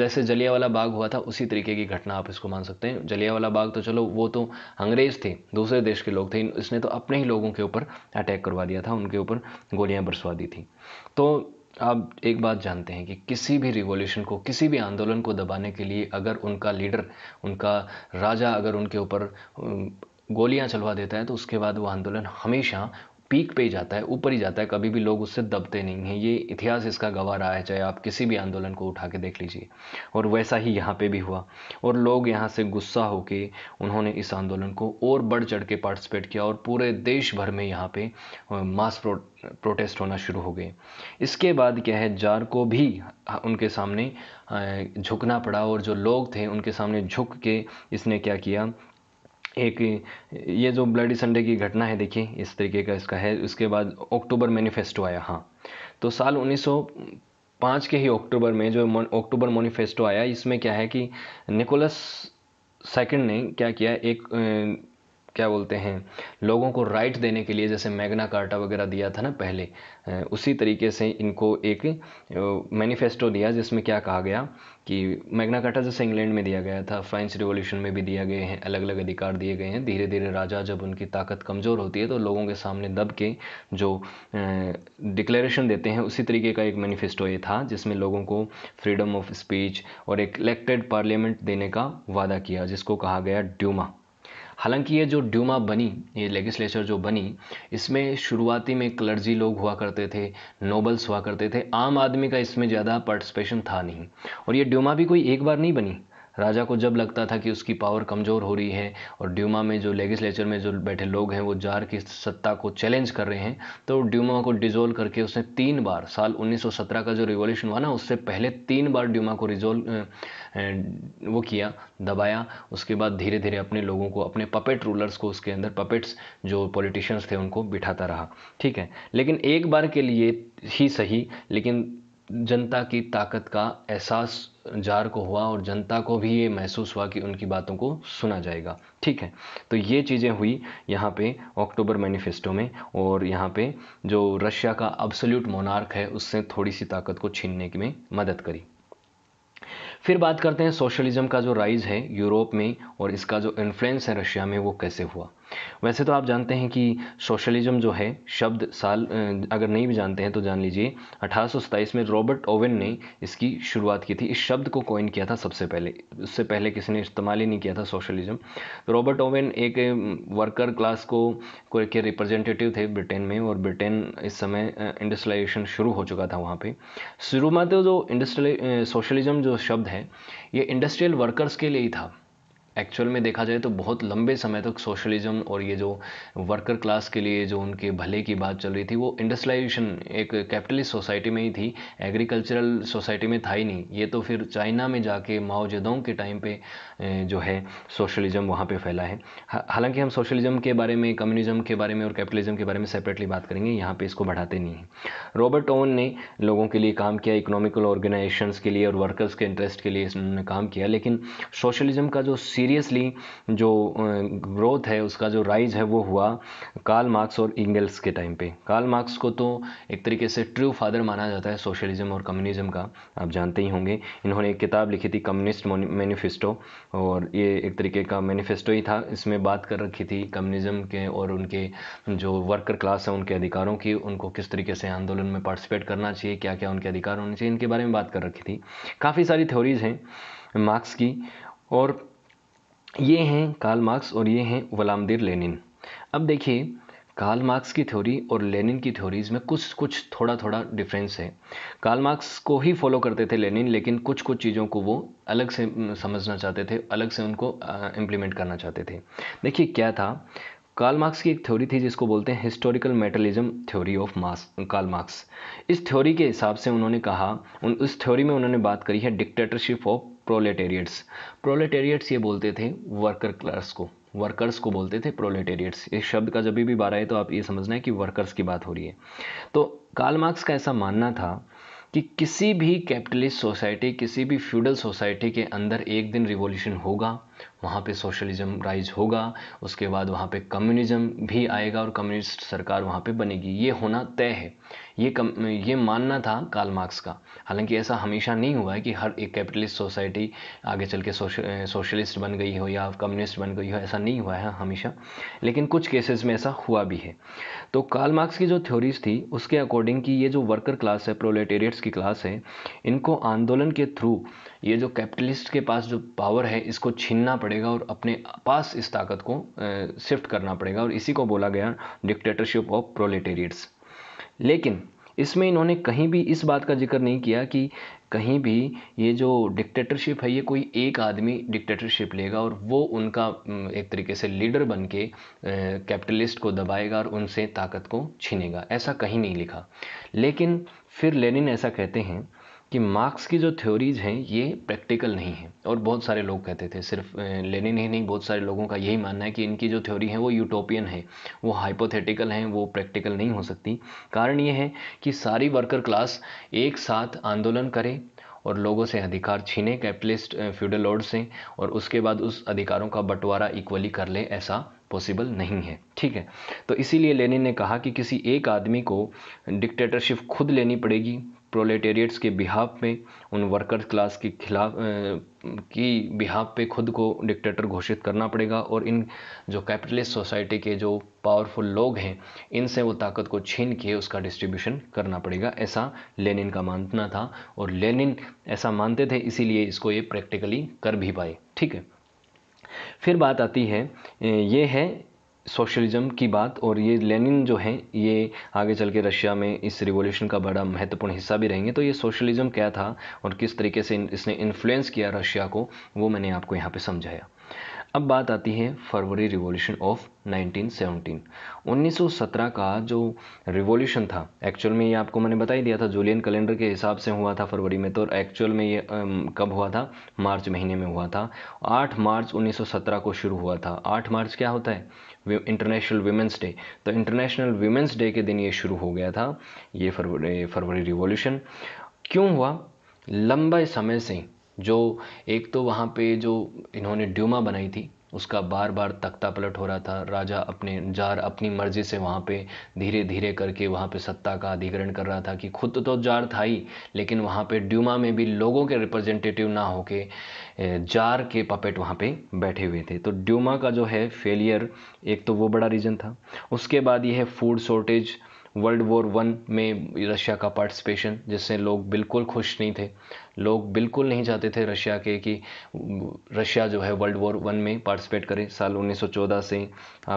जैसे जलियावाला बाग हुआ था उसी तरीके की घटना आप इसको मान सकते हैं जलियावाला बाग तो चलो वो तो अंग्रेज़ थे दूसरे देश के लोग थे इसने तो अपने ही लोगों के ऊपर अटैक करवा दिया था उनके ऊपर गोलियाँ बरसवा दी थी तो आप एक बात जानते हैं कि किसी भी रिवॉल्यूशन को किसी भी आंदोलन को दबाने के लिए अगर उनका लीडर उनका राजा अगर उनके ऊपर गोलियां चलवा देता है तो उसके बाद वो आंदोलन हमेशा पीक पे ही जाता है ऊपर ही जाता है कभी भी लोग उससे दबते नहीं हैं ये इतिहास इसका गवाह रहा है चाहे आप किसी भी आंदोलन को उठा के देख लीजिए और वैसा ही यहाँ पे भी हुआ और लोग यहाँ से गुस्सा होकर उन्होंने इस आंदोलन को और बढ़ चढ़ के पार्टिसिपेट किया और पूरे देश भर में यहाँ पे मास प्रो, प्रोटेस्ट होना शुरू हो गए इसके बाद क्या है जार को भी उनके सामने झुकना पड़ा और जो लोग थे उनके सामने झुक के इसने क्या किया एक ये जो ब्लडी संडे की घटना है देखिए इस तरीके का इसका है उसके बाद अक्टूबर मैनिफेस्टो आया हाँ तो साल 1905 के ही अक्टूबर में जो अक्टूबर मैनिफेस्टो आया इसमें क्या है कि निकोलस सेकंड ने क्या किया एक क्या बोलते हैं लोगों को राइट देने के लिए जैसे मैग्ना कार्टा वगैरह दिया था ना पहले उसी तरीके से इनको एक मैनिफेस्टो दिया जिसमें क्या कहा गया कि मैग्ना कार्टा जैसे इंग्लैंड में दिया गया था फ्रेंच रिवॉल्यूशन में भी दिया गए हैं अलग अलग अधिकार दिए गए हैं धीरे धीरे राजा जब उनकी ताकत कमज़ोर होती है तो लोगों के सामने दब के जो डिक्लेरेशन देते हैं उसी तरीके का एक मैनिफेस्टो ये था जिसमें लोगों को फ्रीडम ऑफ स्पीच और एक इलेक्टेड पार्लियामेंट देने का वादा किया जिसको कहा गया ड्यूमा हालांकि ये जो ड्यूमा बनी ये लेजिस्लेचर जो बनी इसमें शुरुआती में क्लर्जी लोग हुआ करते थे नोबल्स हुआ करते थे आम आदमी का इसमें ज़्यादा पार्टिसिपेशन था नहीं और ये ड्यूमा भी कोई एक बार नहीं बनी राजा को जब लगता था कि उसकी पावर कमज़ोर हो रही है और ड्यूमा में जो लेजिस्लेचर में जो बैठे लोग हैं वो जार की सत्ता को चैलेंज कर रहे हैं तो ड्यूमा को डिजोल्व करके उसने तीन बार साल 1917 का जो रिवॉल्यूशन हुआ ना उससे पहले तीन बार ड्यूमा को रिजोल्व वो किया दबाया उसके बाद धीरे धीरे अपने लोगों को अपने पपेट रूलर्स को उसके अंदर पपेट्स जो पॉलिटिशियंस थे उनको बिठाता रहा ठीक है लेकिन एक बार के लिए ही सही लेकिन जनता की ताकत का एहसास जार को हुआ और जनता को भी ये महसूस हुआ कि उनकी बातों को सुना जाएगा ठीक है तो ये चीज़ें हुई यहाँ पे अक्टूबर मैनिफेस्टो में और यहाँ पे जो रशिया का अब्सोल्यूट मोनार्क है उससे थोड़ी सी ताकत को छीनने की में मदद करी फिर बात करते हैं सोशलिज्म का जो राइज है यूरोप में और इसका जो इन्फ्लुएंस है रशिया में वो कैसे हुआ वैसे तो आप जानते हैं कि सोशलिज्म जो है शब्द साल अगर नहीं भी जानते हैं तो जान लीजिए अठारह में रॉबर्ट ओवन ने इसकी शुरुआत की थी इस शब्द को कॉइन किया था सबसे पहले उससे पहले किसी ने इस्तेमाल ही नहीं किया था सोशलिज्म तो रॉबर्ट ओवन एक वर्कर क्लास को के रिप्रेजेंटेटिव थे ब्रिटेन में और ब्रिटेन इस समय इंडस्ट्रियलाइजेशन शुरू हो चुका था वहाँ पर शुरू में तो जो इंडस्ट्रियल सोशलिज्म जो शब्द है ये इंडस्ट्रियल वर्कर्स के लिए ही था एक्चुअल में देखा जाए तो बहुत लंबे समय तक सोशलिज्म और ये जो वर्कर क्लास के लिए जो उनके भले की बात चल रही थी वो इंडस्ट्रियलाइजेशन एक कैपिटलिस्ट सोसाइटी में ही थी एग्रीकल्चरल सोसाइटी में था ही नहीं ये तो फिर चाइना में जाके माओ जेदोंग के टाइम पे जो है सोशलिज्म वहाँ पे फैला है हालांकि हम सोशलिज्म के बारे में कम्युनिज्म के बारे में और कैपिटलिज्म के बारे में सेपरेटली बात करेंगे यहाँ पर इसको बढ़ाते नहीं हैं रॉबर्ट ओवन ने लोगों के लिए काम किया इकोनॉमिकल ऑर्गेनाइजेशन के लिए और वर्कर्स के इंटरेस्ट के लिए उन्होंने काम किया लेकिन सोशलिज्म का जो सी सीरियसली जो ग्रोथ है उसका जो राइज है वो हुआ कार्ल मार्क्स और इंगल्स के टाइम पे कार्ल मार्क्स को तो एक तरीके से ट्रू फादर माना जाता है सोशलिज्म और कम्युनिज्म का आप जानते ही होंगे इन्होंने एक किताब लिखी थी कम्युनिस्ट मैनिफेस्टो और ये एक तरीके का मैनिफेस्टो ही था इसमें बात कर रखी थी कम्युनिज्म के और उनके जो वर्कर क्लास है उनके अधिकारों की उनको किस तरीके से आंदोलन में पार्टिसिपेट करना चाहिए क्या क्या उनके अधिकार होने चाहिए इनके बारे में बात कर रखी थी काफ़ी सारी थ्योरीज हैं मार्क्स की और ये हैं कार्ल मार्क्स और ये हैं वलामदिर लेनिन अब देखिए कार्ल मार्क्स की थ्योरी और लेनिन की थ्योरीज में कुछ कुछ थोड़ा थोड़ा डिफरेंस है कार्ल मार्क्स को ही फॉलो करते थे लेनिन लेकिन कुछ कुछ चीज़ों को वो अलग से समझना चाहते थे अलग से उनको इम्प्लीमेंट करना चाहते थे देखिए क्या था कार्ल मार्क्स की एक थ्योरी थी जिसको बोलते हैं historical materialism theory of Marx Karl Marx इस थ्योरी के हिसाब से उन्होंने कहा उन उस थ्योरी में उन्होंने बात करी है डिक्टेटरशिप ऑफ प्रोलेटेरियट्स प्रोलेटेरियट्स ये बोलते थे वर्कर क्लास को वर्कर्स को बोलते थे प्रोलेटेरियट्स इस शब्द का जब भी बार आए तो आप ये समझना है कि वर्कर्स की बात हो रही है तो कार्ल मार्क्स का ऐसा मानना था कि किसी भी कैपिटलिस्ट सोसाइटी किसी भी फ्यूडल सोसाइटी के अंदर एक दिन रिवॉल्यूशन होगा वहाँ पे सोशलिज्म राइज होगा उसके बाद वहाँ पे कम्युनिज्म भी आएगा और कम्युनिस्ट सरकार वहाँ पे बनेगी ये होना तय है ये कम ये मानना था कार्ल मार्क्स का हालांकि ऐसा हमेशा नहीं हुआ है कि हर एक कैपिटलिस्ट सोसाइटी आगे चल के सोशलिस्ट बन गई हो या कम्युनिस्ट बन गई हो ऐसा नहीं हुआ है हमेशा लेकिन कुछ केसेस में ऐसा हुआ भी है तो कार्ल मार्क्स की जो थ्योरीज थी उसके अकॉर्डिंग कि ये जो वर्कर क्लास है प्रोलेटेरियट्स की क्लास है इनको आंदोलन के थ्रू ये जो कैपिटलिस्ट के पास जो पावर है इसको छीनना पड़ेगा और अपने पास इस ताकत को शिफ्ट करना पड़ेगा और इसी को बोला गया डिक्टेटरशिप ऑफ प्रोलेटेरियट्स लेकिन इसमें इन्होंने कहीं भी इस बात का जिक्र नहीं किया कि कहीं भी ये जो डिक्टेटरशिप है ये कोई एक आदमी डिक्टेटरशिप लेगा और वो उनका एक तरीके से लीडर बन के कैपिटलिस्ट को दबाएगा और उनसे ताकत को छीनेगा ऐसा कहीं नहीं लिखा लेकिन फिर लेनिन ऐसा कहते हैं कि मार्क्स की जो थ्योरीज हैं ये प्रैक्टिकल नहीं है और बहुत सारे लोग कहते थे सिर्फ लेनिन ही नहीं बहुत सारे लोगों का यही मानना है कि इनकी जो थ्योरी है वो यूटोपियन है वो हाइपोथेटिकल हैं वो प्रैक्टिकल नहीं हो सकती कारण ये है कि सारी वर्कर क्लास एक साथ आंदोलन करे और लोगों से अधिकार छीने कैपिटलिस्ट फ्यूडल लॉर्ड से और उसके बाद उस अधिकारों का बंटवारा इक्वली कर ले ऐसा पॉसिबल नहीं है ठीक है तो इसीलिए लेनिन ने कहा कि किसी एक आदमी को डिक्टेटरशिप खुद लेनी पड़ेगी प्रोलेटेरिएट्स के बिहाब में उन वर्कर क्लास के खिलाफ की बिहाब पे खुद को डिक्टेटर घोषित करना पड़ेगा और इन जो कैपिटलिस्ट सोसाइटी के जो पावरफुल लोग हैं इनसे वो ताकत को छीन के उसका डिस्ट्रीब्यूशन करना पड़ेगा ऐसा लेनिन का मानना था और लेनिन ऐसा मानते थे इसीलिए इसको ये प्रैक्टिकली कर भी पाए ठीक है फिर बात आती है ये है सोशलिज्म की बात और ये लेनिन जो हैं ये आगे चल के रशिया में इस रिवॉल्यूशन का बड़ा महत्वपूर्ण हिस्सा भी रहेंगे तो ये सोशलिज्म क्या था और किस तरीके से इसने इन्फ्लुएंस किया रशिया को वो मैंने आपको यहाँ पे समझाया अब बात आती है फरवरी रिवॉल्यूशन ऑफ 1917 1917 का जो रिवॉल्यूशन था एक्चुअल में ये आपको मैंने बता ही दिया था जूलियन कैलेंडर के हिसाब से हुआ था फरवरी में तो एक्चुअल में ये कब हुआ था मार्च महीने में हुआ था 8 मार्च 1917 को शुरू हुआ था 8 मार्च क्या होता है इंटरनेशनल वीमेंस डे तो इंटरनेशनल वीमेंस डे के दिन ये शुरू हो गया था ये फरवरी फरवरी रिवॉल्यूशन क्यों हुआ लंबे समय से जो एक तो वहाँ पे जो इन्होंने ड्यूमा बनाई थी उसका बार बार तख्ता पलट हो रहा था राजा अपने जार अपनी मर्जी से वहाँ पे धीरे धीरे करके वहाँ पे सत्ता का अधिग्रहण कर रहा था कि खुद तो जार था ही लेकिन वहाँ पे ड्यूमा में भी लोगों के रिप्रेजेंटेटिव ना होके जार के पपेट वहाँ पे बैठे हुए थे तो ड्यूमा का जो है फेलियर एक तो वो बड़ा रीज़न था उसके बाद ये है food shortage world war one में रशिया का पार्टिसिपेशन जिससे लोग बिल्कुल खुश नहीं थे लोग बिल्कुल नहीं चाहते थे रशिया के कि रशिया जो है वर्ल्ड वॉर वन में पार्टिसिपेट करे साल 1914 से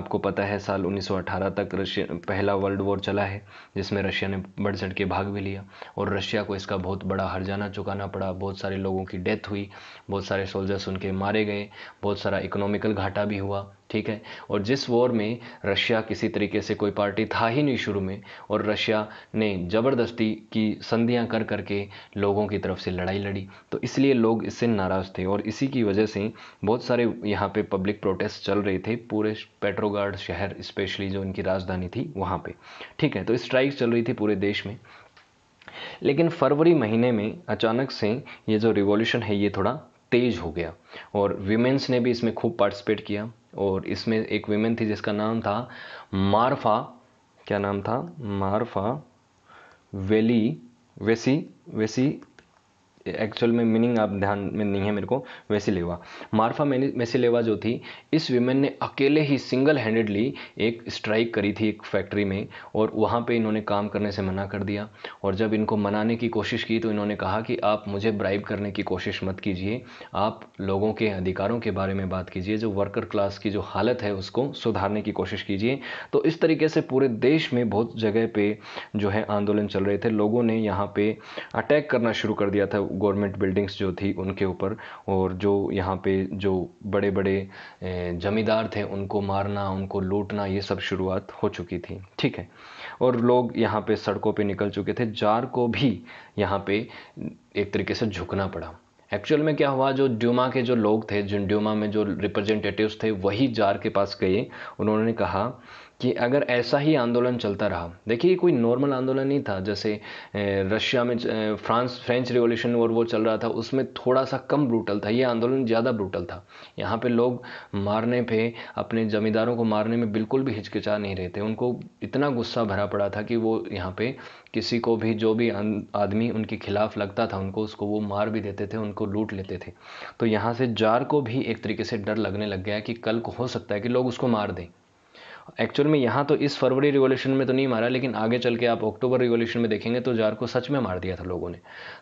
आपको पता है साल 1918 तक रशिया पहला वर्ल्ड वॉर चला है जिसमें रशिया ने बढ़ चढ़ के भाग भी लिया और रशिया को इसका बहुत बड़ा हरजाना चुकाना पड़ा बहुत सारे लोगों की डेथ हुई बहुत सारे सोल्जर्स उनके मारे गए बहुत सारा इकोनॉमिकल घाटा भी हुआ ठीक है और जिस वॉर में रशिया किसी तरीके से कोई पार्टी था ही नहीं शुरू में और रशिया ने ज़बरदस्ती की संधियां कर करके लोगों की तरफ से लड़ाई लड़ी तो इसलिए लोग इससे नाराज़ थे और इसी की वजह से बहुत सारे यहाँ पे पब्लिक प्रोटेस्ट चल रहे थे पूरे पेट्रोगार्ड शहर स्पेशली जो इनकी राजधानी थी वहाँ पर ठीक है तो स्ट्राइक चल रही थी पूरे देश में लेकिन फरवरी महीने में अचानक से ये जो रिवॉल्यूशन है ये थोड़ा तेज़ हो गया और वीमेंस ने भी इसमें खूब पार्टिसिपेट किया और इसमें एक वीमेन थी जिसका नाम था मारफा क्या नाम था मारफा वेली वेसी वेसी एक्चुअल में मीनिंग आप ध्यान में नहीं है मेरे को वेसिलेवा मार्फा लेवा जो थी इस वीमेन ने अकेले ही सिंगल हैंडेडली एक स्ट्राइक करी थी एक फैक्ट्री में और वहाँ पे इन्होंने काम करने से मना कर दिया और जब इनको मनाने की कोशिश की तो इन्होंने कहा कि आप मुझे ब्राइब करने की कोशिश मत कीजिए आप लोगों के अधिकारों के बारे में बात कीजिए जो वर्कर क्लास की जो हालत है उसको सुधारने की कोशिश कीजिए तो इस तरीके से पूरे देश में बहुत जगह पे जो है आंदोलन चल रहे थे लोगों ने यहाँ पे अटैक करना शुरू कर दिया था गवर्नमेंट बिल्डिंग्स जो थी उनके ऊपर और जो यहाँ पे जो बड़े बड़े जमींदार थे उनको मारना उनको लूटना ये सब शुरुआत हो चुकी थी ठीक है और लोग यहाँ पे सड़कों पे निकल चुके थे जार को भी यहाँ पे एक तरीके से झुकना पड़ा एक्चुअल में क्या हुआ जो ड्यूमा के जो लोग थे जिन ड्यूमा में जो रिप्रेजेंटेटिव्स थे वही जार के पास गए उन्होंने कहा कि अगर ऐसा ही आंदोलन चलता रहा देखिए कोई नॉर्मल आंदोलन नहीं था जैसे रशिया में फ्रांस फ्रेंच रिवोल्यूशन और वो चल रहा था उसमें थोड़ा सा कम ब्रूटल था ये आंदोलन ज़्यादा ब्रूटल था यहाँ पे लोग मारने पे अपने ज़मींदारों को मारने में बिल्कुल भी हिचकिचा नहीं रहे थे उनको इतना गुस्सा भरा पड़ा था कि वो यहाँ पे किसी को भी जो भी अं, आदमी उनके खिलाफ लगता था उनको उसको वो मार भी देते थे उनको लूट लेते थे तो यहाँ से जार को भी एक तरीके से डर लगने लग गया कि कल को हो सकता है कि लोग उसको मार दें एक्चुअल में यहाँ तो इस फरवरी रिवोल्यूशन में तो नहीं मारा लेकिन आगे चल के आप अक्टूबर रिवोल्यूशन में देखेंगे तो जार को सच में मार दिया था लोगों ने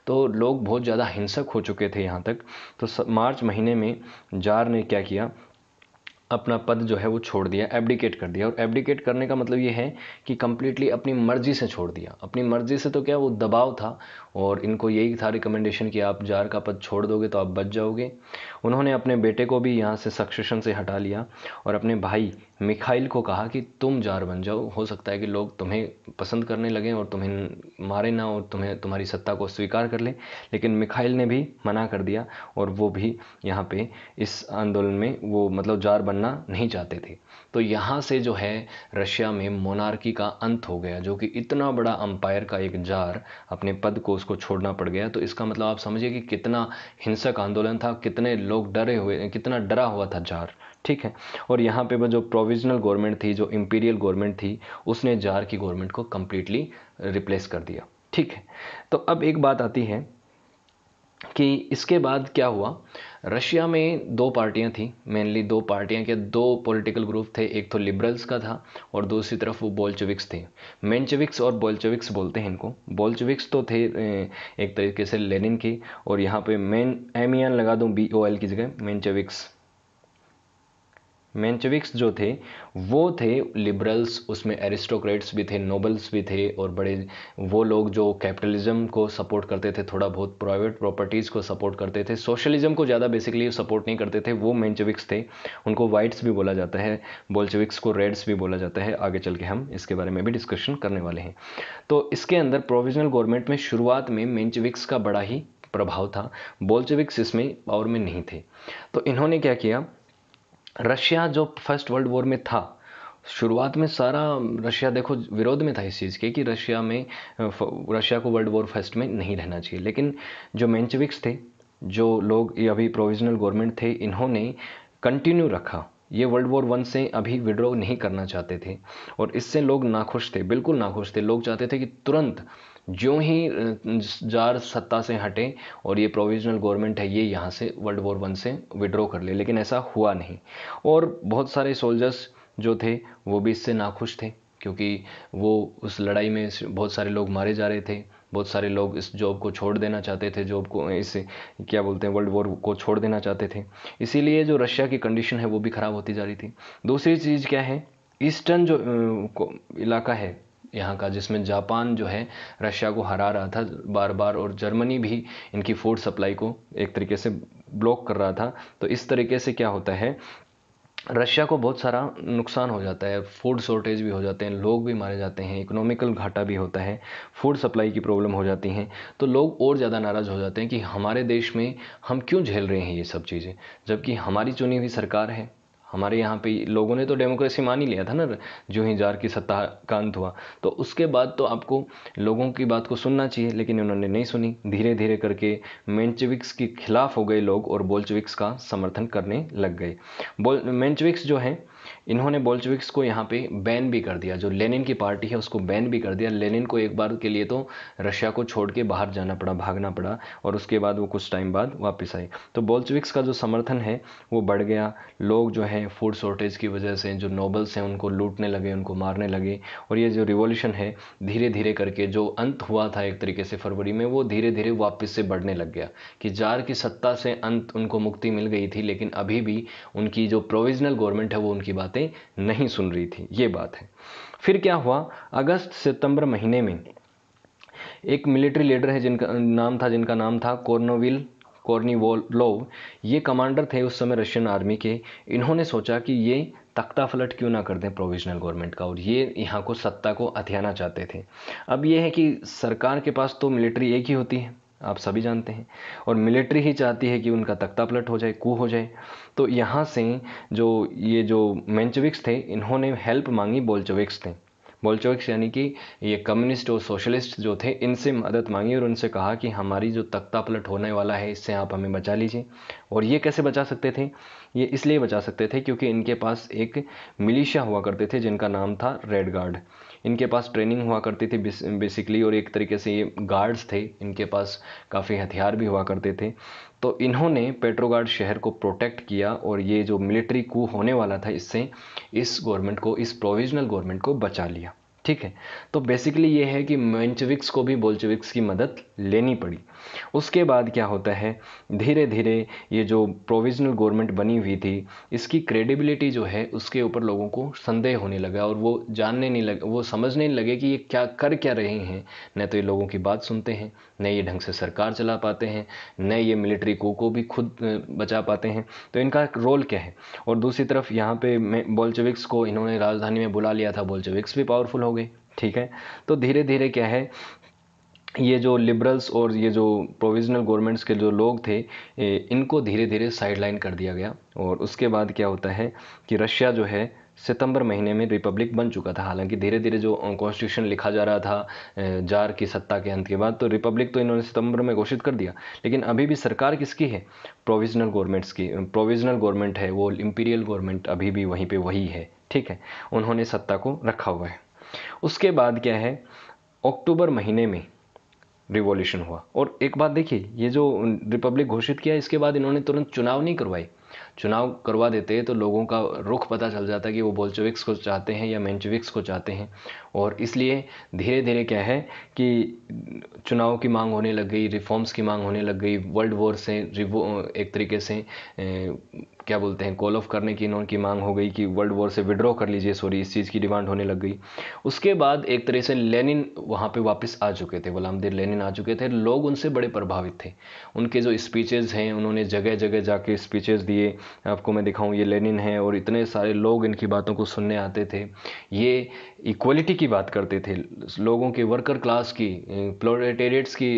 तो लोग बहुत ज़्यादा हिंसक हो चुके थे यहाँ तक तो मार्च महीने में जार ने क्या किया अपना पद जो है वो छोड़ दिया एबडिकेट कर दिया और एबडिकेट करने का मतलब ये है कि कम्प्लीटली अपनी मर्ज़ी से छोड़ दिया अपनी मर्ज़ी से तो क्या वो दबाव था और इनको यही था रिकमेंडेशन कि आप जार का पद छोड़ दोगे तो आप बच जाओगे उन्होंने अपने बेटे को भी यहाँ से सक्सेशन से हटा लिया और अपने भाई मिखाइल को कहा कि तुम जार बन जाओ हो सकता है कि लोग तुम्हें पसंद करने लगें और तुम्हें मारे ना और तुम्हें तुम्हारी सत्ता को स्वीकार कर लें लेकिन मिखाइल ने भी मना कर दिया और वो भी यहाँ पे इस आंदोलन में वो मतलब जार बनना नहीं चाहते थे तो यहाँ से जो है रशिया में मोनार्की का अंत हो गया जो कि इतना बड़ा अंपायर का एक जार अपने पद को उसको छोड़ना पड़ गया तो इसका मतलब आप समझिए कि कितना हिंसक आंदोलन था कितने लोग डरे हुए कितना डरा हुआ था जार ठीक है और यहाँ पे जो प्रोविजनल गवर्नमेंट थी जो इम्पीरियल गवर्नमेंट थी उसने जार की गवर्नमेंट को कम्प्लीटली रिप्लेस कर दिया ठीक है तो अब एक बात आती है कि इसके बाद क्या हुआ रशिया में दो पार्टियां थीं मेनली दो पार्टियां के दो पॉलिटिकल ग्रुप थे एक तो लिबरल्स का था और दूसरी तरफ वो बोल्चविक्स थे मेनचविक्स और बोल्चविक्स बोलते हैं इनको बोल्चविक्स तो थे एक तरीके से लेनिन के और यहाँ पे मेन एम लगा दूँ बी ओ एल की जगह मेनचविक्स मैंचविक्स जो थे वो थे लिबरल्स उसमें एरिस्टोक्रेट्स भी थे नोबल्स भी थे और बड़े वो लोग जो कैपिटलिज्म को सपोर्ट करते थे थोड़ा बहुत प्राइवेट प्रॉपर्टीज़ को सपोर्ट करते थे सोशलिज्म को ज़्यादा बेसिकली सपोर्ट नहीं करते थे वो मैंचविक्स थे उनको वाइट्स भी बोला जाता है बोल्चविक्स को रेड्स भी बोला जाता है आगे चल के हम इसके बारे में भी डिस्कशन करने वाले हैं तो इसके अंदर प्रोविजनल गवर्नमेंट में शुरुआत में मैंचविक्स का बड़ा ही प्रभाव था बोल्चविक्स इसमें पावर में नहीं थे तो इन्होंने क्या किया रशिया जो फर्स्ट वर्ल्ड वॉर में था शुरुआत में सारा रशिया देखो विरोध में था इस चीज़ के कि रशिया में रशिया को वर्ल्ड वॉर फर्स्ट में नहीं रहना चाहिए लेकिन जो मैंचविक्स थे जो लोग ये अभी प्रोविजनल गवर्नमेंट थे इन्होंने कंटिन्यू रखा ये वर्ल्ड वॉर वन से अभी विड्रॉ नहीं करना चाहते थे और इससे लोग नाखुश थे बिल्कुल नाखुश थे लोग चाहते थे कि तुरंत जो ही जार सत्ता से हटे और ये प्रोविजनल गवर्नमेंट है ये यहाँ से वर्ल्ड वॉर वन से विड्रॉ कर ले लेकिन ऐसा हुआ नहीं और बहुत सारे सोल्जर्स जो थे वो भी इससे नाखुश थे क्योंकि वो उस लड़ाई में बहुत सारे लोग मारे जा रहे थे बहुत सारे लोग इस जॉब को छोड़ देना चाहते थे जॉब को इस क्या बोलते हैं वर्ल्ड वॉर को छोड़ देना चाहते थे इसीलिए जो रशिया की कंडीशन है वो भी ख़राब होती जा रही थी दूसरी चीज़ क्या है ईस्टर्न जो इलाका है यहाँ का जिसमें जापान जो है रशिया को हरा रहा था बार बार और जर्मनी भी इनकी फूड सप्लाई को एक तरीके से ब्लॉक कर रहा था तो इस तरीके से क्या होता है रशिया को बहुत सारा नुकसान हो जाता है फूड शॉर्टेज भी हो जाते हैं लोग भी मारे जाते हैं इकोनॉमिकल घाटा भी होता है फूड सप्लाई की प्रॉब्लम हो जाती हैं तो लोग और ज़्यादा नाराज़ हो जाते हैं कि हमारे देश में हम क्यों झेल रहे हैं ये सब चीज़ें जबकि हमारी चुनी हुई सरकार है हमारे यहाँ पे लोगों ने तो डेमोक्रेसी मान ही लिया था ना जो ही जार की सत्ता का अंत हुआ तो उसके बाद तो आपको लोगों की बात को सुनना चाहिए लेकिन उन्होंने नहीं सुनी धीरे धीरे करके मेंचविक्स के खिलाफ हो गए लोग और बोल्चविक्स का समर्थन करने लग गए बोल मेंचविक्स जो हैं इन्होंने बोल्चविक्स को यहाँ पे बैन भी कर दिया जो लेनिन की पार्टी है उसको बैन भी कर दिया लेनिन को एक बार के लिए तो रशिया को छोड़ के बाहर जाना पड़ा भागना पड़ा और उसके बाद वो कुछ टाइम बाद वापस आए तो बोल्चविक्स का जो समर्थन है वो बढ़ गया लोग जो हैं फूड शॉर्टेज की वजह से जो नोबल्स हैं उनको लूटने लगे उनको मारने लगे और ये जो रिवोल्यूशन है धीरे धीरे करके जो अंत हुआ था एक तरीके से फरवरी में वो धीरे धीरे वापस से बढ़ने लग गया कि जार की सत्ता से अंत उनको मुक्ति मिल गई थी लेकिन अभी भी उनकी जो प्रोविजनल गवर्नमेंट है वो उनकी बात बातें नहीं सुन रही थी ये बात है फिर क्या हुआ अगस्त सितंबर महीने में एक मिलिट्री लीडर है जिनका नाम था जिनका नाम था कॉर्नोविल कॉर्नीवोलोव ये कमांडर थे उस समय रशियन आर्मी के इन्होंने सोचा कि ये तख्ता फलट क्यों ना कर दें प्रोविजनल गवर्नमेंट का और ये यहाँ को सत्ता को हथियाना चाहते थे अब ये है कि सरकार के पास तो मिलिट्री एक ही होती है आप सभी जानते हैं और मिलिट्री ही चाहती है कि उनका तख्ता पलट हो जाए कू हो जाए तो यहाँ से जो ये जो मैंचविक्स थे इन्होंने हेल्प मांगी बोल्चविक्स थे बोल्चविक्स यानी कि ये कम्युनिस्ट और सोशलिस्ट जो थे इनसे मदद मांगी और उनसे कहा कि हमारी जो तख्ता पलट होने वाला है इससे आप हमें बचा लीजिए और ये कैसे बचा सकते थे ये इसलिए बचा सकते थे क्योंकि इनके पास एक मिलिशिया हुआ करते थे जिनका नाम था रेड गार्ड इनके पास ट्रेनिंग हुआ करती थी बेसिकली और एक तरीके से ये गार्ड्स थे इनके पास काफ़ी हथियार भी हुआ करते थे तो इन्होंने पेट्रोगार्ड शहर को प्रोटेक्ट किया और ये जो मिलिट्री कू होने वाला था इससे इस गवर्नमेंट को इस प्रोविजनल गवर्नमेंट को बचा लिया ठीक है तो बेसिकली ये है कि मेंचविक्स को भी बोल्चविक्स की मदद लेनी पड़ी उसके बाद क्या होता है धीरे धीरे ये जो प्रोविजनल गवर्नमेंट बनी हुई थी इसकी क्रेडिबिलिटी जो है उसके ऊपर लोगों को संदेह होने लगा और वो जानने नहीं लगे वो समझने नहीं लगे कि ये क्या कर क्या रहे हैं न तो ये लोगों की बात सुनते हैं न ये ढंग से सरकार चला पाते हैं न ये मिलिट्री को को भी खुद बचा पाते हैं तो इनका रोल क्या है और दूसरी तरफ यहाँ पे बोल्चविक्स को इन्होंने राजधानी में बुला लिया था बोल्चविक्स भी पावरफुल हो गए ठीक है तो धीरे धीरे क्या है ये जो लिबरल्स और ये जो प्रोविजनल गवर्नमेंट्स के जो लोग थे इनको धीरे धीरे साइडलाइन कर दिया गया और उसके बाद क्या होता है कि रशिया जो है सितंबर महीने में रिपब्लिक बन चुका था हालांकि धीरे धीरे जो कॉन्स्टिट्यूशन लिखा जा रहा था जार की सत्ता के अंत के बाद तो रिपब्लिक तो इन्होंने सितंबर में घोषित कर दिया लेकिन अभी भी सरकार किसकी है प्रोविजनल गवर्नमेंट्स की प्रोविजनल गवर्नमेंट है वो इम्पीरियल गवर्नमेंट अभी भी वहीं पर वही है ठीक है उन्होंने सत्ता को रखा हुआ है उसके बाद क्या है अक्टूबर महीने में रिवॉल्यूशन हुआ और एक बात देखिए ये जो रिपब्लिक घोषित किया इसके बाद इन्होंने तुरंत चुनाव नहीं करवाई चुनाव करवा देते तो लोगों का रुख पता चल जाता कि वो बोल्चविक्स को चाहते हैं या मेंचविक्स को चाहते हैं और इसलिए धीरे धीरे क्या है कि चुनाव की मांग होने लग गई रिफॉर्म्स की मांग होने लग गई वर्ल्ड वॉर से एक तरीके से क्या बोलते हैं कॉल ऑफ करने की इन्हों की मांग हो गई कि वर्ल्ड वॉर से विड्रॉ कर लीजिए सॉरी इस चीज़ की डिमांड होने लग गई उसके बाद एक तरह से लेनिन वहाँ पे वापस आ चुके थे गुलामदीन लेनिन आ चुके थे लोग उनसे बड़े प्रभावित थे उनके जो स्पीचेज़ हैं उन्होंने जगह जगह जाके स्पीचेज़ दिए आपको मैं दिखाऊँ ये लेनिन है और इतने सारे लोग इनकी बातों को सुनने आते थे ये इक्वलिटी की बात करते थे लोगों के वर्कर क्लास की प्लोरेटेरियट्स की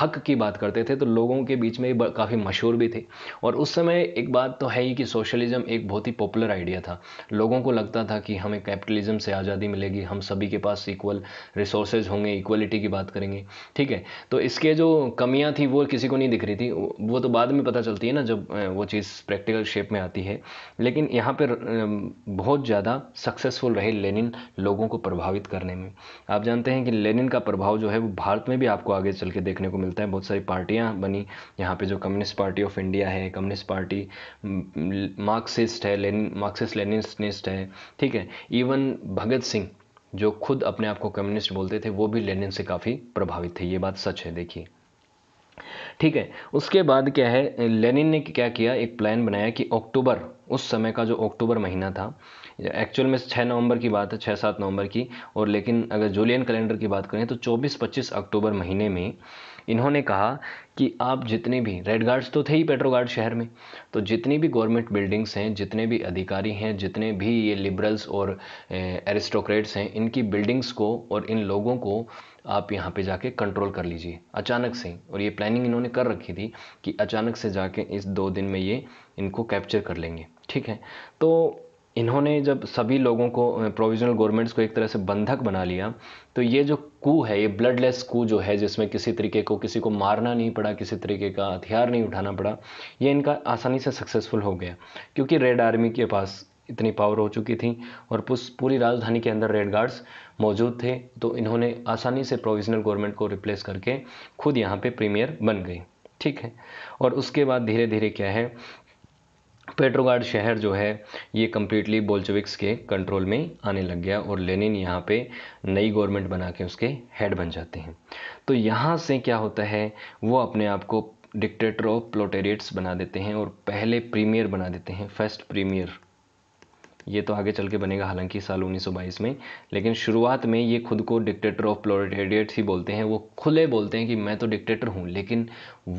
हक की बात करते थे तो लोगों के बीच में काफ़ी मशहूर भी थे और उस समय एक बात तो है ही कि सोशलिज़्म एक बहुत ही पॉपुलर आइडिया था लोगों को लगता था कि हमें कैपिटलिज़्म से आज़ादी मिलेगी हम सभी के पास इक्वल रिसोर्सेज होंगे इक्वलिटी की बात करेंगे ठीक है तो इसके जो कमियाँ थी वो किसी को नहीं दिख रही थी वो तो बाद में पता चलती है ना जब वो चीज़ प्रैक्टिकल शेप में आती है लेकिन यहाँ पर बहुत ज़्यादा सक्सेसफुल रहे लेनिन लोगों को प्रभावित करने में आप जानते हैं कि लेनिन का प्रभाव जो है वो भारत में भी आपको आगे चल के देखने को मिलता है बहुत सारी पार्टियाँ बनी यहाँ पर जो कम्युनिस्ट पार्टी ऑफ इंडिया है कम्युनिस्ट पार्टी मार्क्सिस्ट है लेनिन मार्क्सिस्ट लेनिस्ट है ठीक है इवन भगत सिंह जो खुद अपने आप को कम्युनिस्ट बोलते थे वो भी लेनिन से काफ़ी प्रभावित थे ये बात सच है देखिए ठीक है उसके बाद क्या है लेनिन ने क्या किया एक प्लान बनाया कि अक्टूबर उस समय का जो अक्टूबर महीना था एक्चुअल में छः नवंबर की बात है छः सात नवंबर की और लेकिन अगर जूलियन कैलेंडर की बात करें तो चौबीस पच्चीस अक्टूबर महीने में इन्होंने कहा कि आप जितने भी रेड गार्ड्स तो थे ही पेट्रोगार्ड शहर में तो जितनी भी गवर्नमेंट बिल्डिंग्स हैं जितने भी अधिकारी हैं जितने भी ये लिबरल्स और एरिस्टोक्रेट्स हैं इनकी बिल्डिंग्स को और इन लोगों को आप यहाँ पे जाके कंट्रोल कर लीजिए अचानक से और ये प्लानिंग इन्होंने कर रखी थी कि अचानक से जाके इस दो दिन में ये इनको कैप्चर कर लेंगे ठीक है तो इन्होंने जब सभी लोगों को प्रोविजनल गवर्नमेंट्स को एक तरह से बंधक बना लिया तो ये जो कू है ये ब्लडलेस कू जो है जिसमें किसी तरीके को किसी को मारना नहीं पड़ा किसी तरीके का हथियार नहीं उठाना पड़ा ये इनका आसानी से सक्सेसफुल हो गया क्योंकि रेड आर्मी के पास इतनी पावर हो चुकी थी और पूरी राजधानी के अंदर रेड गार्ड्स मौजूद थे तो इन्होंने आसानी से प्रोविजनल गवर्नमेंट को रिप्लेस करके खुद यहाँ पे प्रीमियर बन गई ठीक है और उसके बाद धीरे धीरे क्या है पेट्रोगार्ड शहर जो है ये कम्प्लीटली बोल्चविक्स के कंट्रोल में आने लग गया और लेनिन यहाँ पे नई गवर्नमेंट बना के उसके हेड बन जाते हैं तो यहाँ से क्या होता है वो अपने आप को डिक्टेटर ऑफ प्लोटेरिएट्स बना देते हैं और पहले प्रीमियर बना देते हैं फर्स्ट प्रीमियर ये तो आगे चल के बनेगा हालांकि साल 1922 में लेकिन शुरुआत में ये खुद को डिक्टेटर ऑफ प्रोलेटेरिएट्स ही बोलते हैं वो खुले बोलते हैं कि मैं तो डिक्टेटर हूँ लेकिन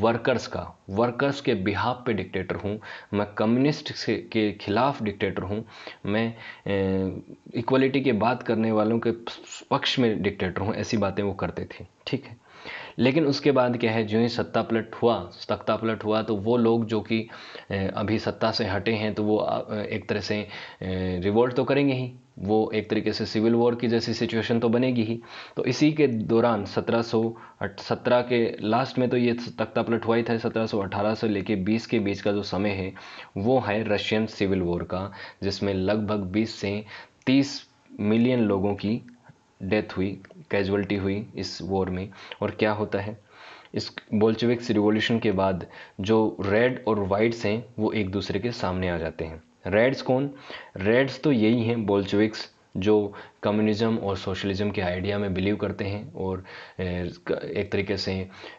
वर्कर्स का वर्कर्स के बिहाफ पे डिक्टेटर हूँ मैं कम्युनिस्ट के खिलाफ डिक्टेटर हूँ मैं इक्वलिटी की बात करने वालों के पक्ष में डिक्टेटर हूँ ऐसी बातें वो करते थे ठीक है लेकिन उसके बाद क्या है जो ही सत्ता पलट हुआ तख्ता पलट हुआ तो वो लोग जो कि अभी सत्ता से हटे हैं तो वो एक तरह से रिवोल्ट तो करेंगे ही वो एक तरीके से सिविल वॉर की जैसी सिचुएशन तो बनेगी ही तो इसी के दौरान सत्रह सत्रह के लास्ट में तो ये तख्ता पलट हुआ ही था सत्रह सौ से लेके बीस के बीच का जो समय है वो है रशियन सिविल वॉर का जिसमें लगभग बीस से तीस मिलियन लोगों की डेथ हुई कैजुअल्टी हुई इस वॉर में और क्या होता है इस बोल्चविक्स रिवॉल्यूशन के बाद जो रेड और वाइट्स हैं वो एक दूसरे के सामने आ जाते हैं रेड्स कौन रेड्स तो यही हैं बोल्चविक्स जो कम्युनिज्म और सोशलिज्म के आइडिया में बिलीव करते हैं और एक तरीके से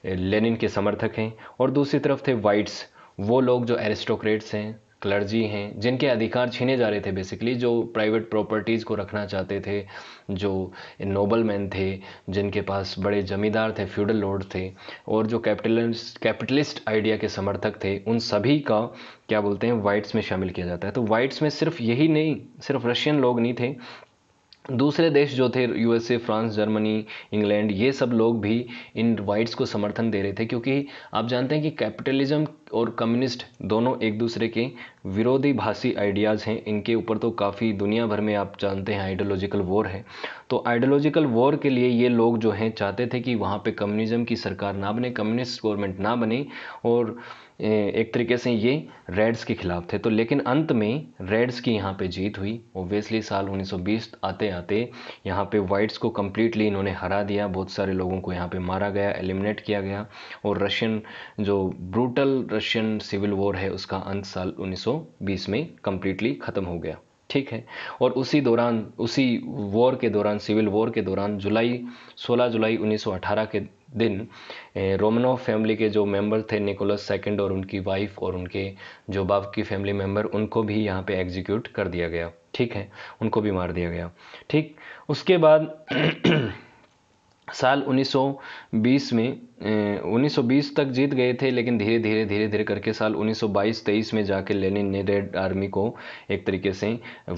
लेनिन के समर्थक हैं और दूसरी तरफ थे वाइट्स वो लोग जो एरिस्टोक्रेट्स हैं क्लर्जी हैं जिनके अधिकार छीने जा रहे थे बेसिकली जो प्राइवेट प्रॉपर्टीज़ को रखना चाहते थे जो नोबल मैन थे जिनके पास बड़े जमींदार थे फ्यूडल लॉर्ड थे और जो कैपिटलिस्ट कैपिटलिस्ट आइडिया के समर्थक थे उन सभी का क्या बोलते हैं वाइट्स में शामिल किया जाता है तो वाइट्स में सिर्फ यही नहीं सिर्फ रशियन लोग नहीं थे दूसरे देश जो थे यूएसए फ्रांस जर्मनी इंग्लैंड ये सब लोग भी इन वाइट्स को समर्थन दे रहे थे क्योंकि आप जानते हैं कि कैपिटलिज्म और कम्युनिस्ट दोनों एक दूसरे के विरोधी भाषी आइडियाज़ हैं इनके ऊपर तो काफ़ी दुनिया भर में आप जानते हैं आइडियोलॉजिकल वॉर है तो आइडियोलॉजिकल वॉर के लिए ये लोग जो हैं चाहते थे कि वहाँ पे कम्युनिज्म की सरकार ना बने कम्युनिस्ट गवर्नमेंट ना बने और एक तरीके से ये रेड्स के खिलाफ थे तो लेकिन अंत में रेड्स की यहाँ पे जीत हुई ओबियसली साल 1920 आते आते यहाँ पे वाइट्स को कम्प्लीटली इन्होंने हरा दिया बहुत सारे लोगों को यहाँ पे मारा गया एलिमिनेट किया गया और रशियन जो ब्रूटल रशियन सिविल वॉर है उसका अंत साल 1920 में कम्प्लीटली ख़त्म हो गया ठीक है और उसी दौरान उसी वॉर के दौरान सिविल वॉर के दौरान जुलाई 16 जुलाई 1918 के दिन रोमनो फैमिली के जो मेंबर थे निकोलस सेकंड और उनकी वाइफ और उनके जो बाप की फैमिली मेंबर उनको भी यहाँ पे एग्जीक्यूट कर दिया गया ठीक है उनको भी मार दिया गया ठीक उसके बाद साल 1920 में 1920 तक जीत गए थे लेकिन धीरे धीरे धीरे धीरे करके साल 1922-23 में जाके लेनिन ने रेड आर्मी को एक तरीके से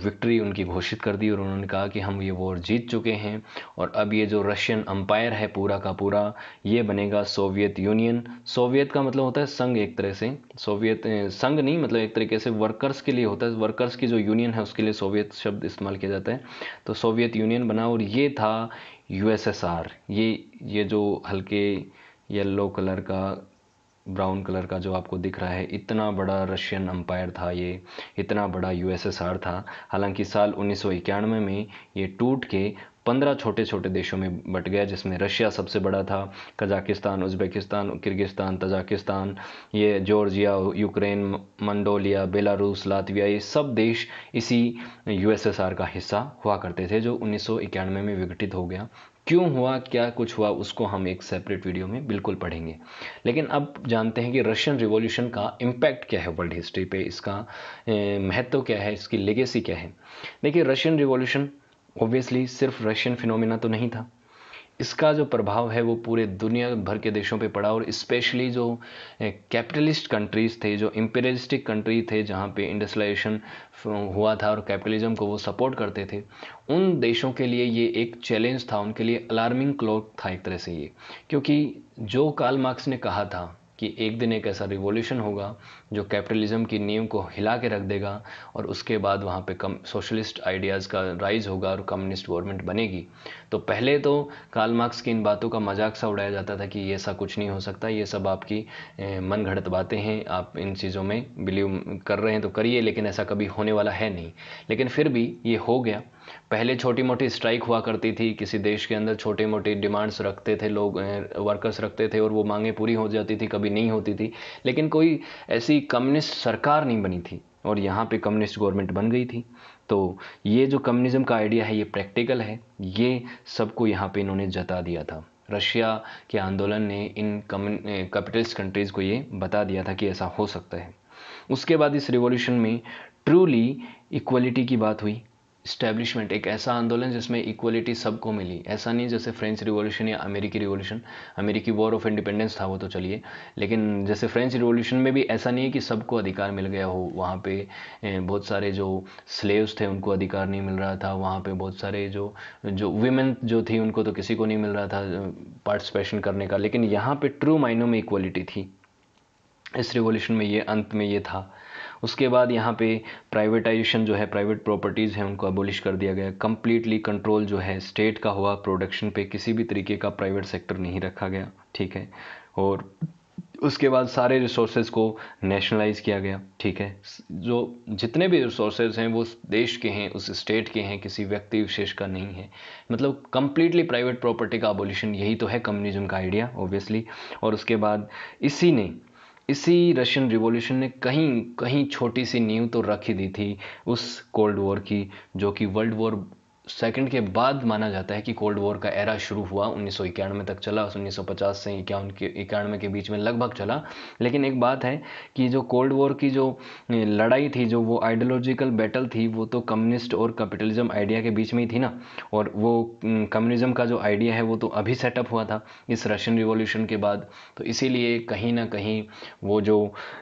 विक्ट्री उनकी घोषित कर दी और उन्होंने कहा कि हम ये वॉर जीत चुके हैं और अब ये जो रशियन अम्पायर है पूरा का पूरा ये बनेगा सोवियत यूनियन सोवियत का मतलब होता है संघ एक तरह से सोवियत संघ नहीं मतलब एक तरीके से वर्कर्स के लिए होता है वर्कर्स की जो यूनियन है उसके लिए सोवियत शब्द इस्तेमाल किया जाता है तो सोवियत यूनियन बना और ये था यूएसएसआर ये ये जो हल्के येलो कलर का ब्राउन कलर का जो आपको दिख रहा है इतना बड़ा रशियन अम्पायर था ये इतना बड़ा यूएसएसआर था हालांकि साल उन्नीस में ये टूट के पंद्रह छोटे छोटे देशों में बट गया जिसमें रशिया सबसे बड़ा था कजाकिस्तान उज़्बेकिस्तान किर्गिस्तान तजाकिस्तान ये Georgia Ukraine Mongolia Belarus Latvia ये सब देश इसी यूएसएसआर का हिस्सा हुआ करते थे जो उन्नीस में विघटित हो गया क्यों हुआ क्या कुछ हुआ उसको हम एक सेपरेट वीडियो में बिल्कुल पढ़ेंगे लेकिन अब जानते हैं कि रशियन रिवॉल्यूशन का इम्पैक्ट क्या है वर्ल्ड हिस्ट्री पे इसका महत्व क्या है इसकी लेगेसी क्या है देखिए रशियन रिवॉल्यूशन ओब्वियसली सिर्फ रशियन फिनोमिना तो नहीं था इसका जो प्रभाव है वो पूरे दुनिया भर के देशों पे पड़ा और स्पेशली जो कैपिटलिस्ट कंट्रीज़ थे जो इम्पेरियलिस्टिक कंट्री थे जहाँ पे इंडस्ट्रियलाइजेशन हुआ था और कैपिटलिज्म को वो सपोर्ट करते थे उन देशों के लिए ये एक चैलेंज था उनके लिए अलार्मिंग क्लॉक था एक तरह से ये क्योंकि जो कार्ल मार्क्स ने कहा था कि एक दिन एक ऐसा रिवॉल्यूशन होगा जो कैपिटलिज्म की नींव को हिला के रख देगा और उसके बाद वहाँ पे कम सोशलिस्ट आइडियाज़ का राइज होगा और कम्युनिस्ट गवर्नमेंट बनेगी तो पहले तो काल मार्क्स की इन बातों का मजाक सा उड़ाया जाता था कि ये सब कुछ नहीं हो सकता ये सब आपकी मन घड़त बातें हैं आप इन चीज़ों में बिलीव कर रहे हैं तो करिए लेकिन ऐसा कभी होने वाला है नहीं लेकिन फिर भी ये हो गया पहले छोटी मोटी स्ट्राइक हुआ करती थी किसी देश के अंदर छोटे मोटे डिमांड्स रखते थे लोग वर्कर्स रखते थे और वो मांगे पूरी हो जाती थी कभी नहीं होती थी लेकिन कोई ऐसी किसी कम्युनिस्ट सरकार नहीं बनी थी और यहाँ पे कम्युनिस्ट गवर्नमेंट बन गई थी तो ये जो कम्युनिज्म का आइडिया है ये प्रैक्टिकल है ये सबको यहाँ पे इन्होंने जता दिया था रशिया के आंदोलन ने इन कैपिटलिस्ट कंट्रीज़ को ये बता दिया था कि ऐसा हो सकता है उसके बाद इस रिवॉल्यूशन में ट्रूली इक्वलिटी की बात हुई इस्टेब्लिशमेंट एक ऐसा आंदोलन जिसमें इक्वलिटी सबको मिली ऐसा नहीं जैसे फ्रेंच रिवॉल्यूशन या अमेरिकी रिवॉल्यूशन अमेरिकी वॉर ऑफ इंडिपेंडेंस था वो तो चलिए लेकिन जैसे फ्रेंच रिवॉल्यूशन में भी ऐसा नहीं है कि सबको अधिकार मिल गया हो वहाँ पे बहुत सारे जो स्लेव्स थे उनको अधिकार नहीं मिल रहा था वहाँ पे बहुत सारे जो जो वीमेन जो थी उनको तो किसी को नहीं मिल रहा था पार्टिसिपेशन करने का लेकिन यहाँ पर ट्रू मायनों में इक्वलिटी थी इस रिवॉल्यूशन में ये अंत में ये था उसके बाद यहाँ पे प्राइवेटाइजेशन जो है प्राइवेट प्रॉपर्टीज़ हैं उनको अबोलिश कर दिया गया कम्प्लीटली कंट्रोल जो है स्टेट का हुआ प्रोडक्शन पे किसी भी तरीके का प्राइवेट सेक्टर नहीं रखा गया ठीक है और उसके बाद सारे रिसोर्सेज को नेशनलाइज किया गया ठीक है जो जितने भी रिसोर्सेज हैं वो देश के हैं उस स्टेट के हैं किसी व्यक्ति विशेष का नहीं है मतलब कम्प्लीटली प्राइवेट प्रॉपर्टी का अबोलिशन यही तो है कम्युनिज्म का आइडिया ओबियसली और उसके बाद इसी ने इसी रशियन रिवॉल्यूशन ने कहीं कहीं छोटी सी नींव तो रख ही दी थी उस कोल्ड वॉर की जो कि वर्ल्ड वॉर सेकंड के बाद माना जाता है कि कोल्ड वॉर का एरा शुरू हुआ उन्नीस तक चला उन्नीस से इक्यावन के इक्यानवे के बीच में लगभग चला लेकिन एक बात है कि जो कोल्ड वॉर की जो लड़ाई थी जो वो आइडियोलॉजिकल बैटल थी वो तो कम्युनिस्ट और कैपिटलिज्म आइडिया के बीच में ही थी ना और वो कम्युनिज्म का जो आइडिया है वो तो अभी सेटअप हुआ था इस रशियन रिवोल्यूशन के बाद तो इसीलिए कहीं ना कहीं वो जो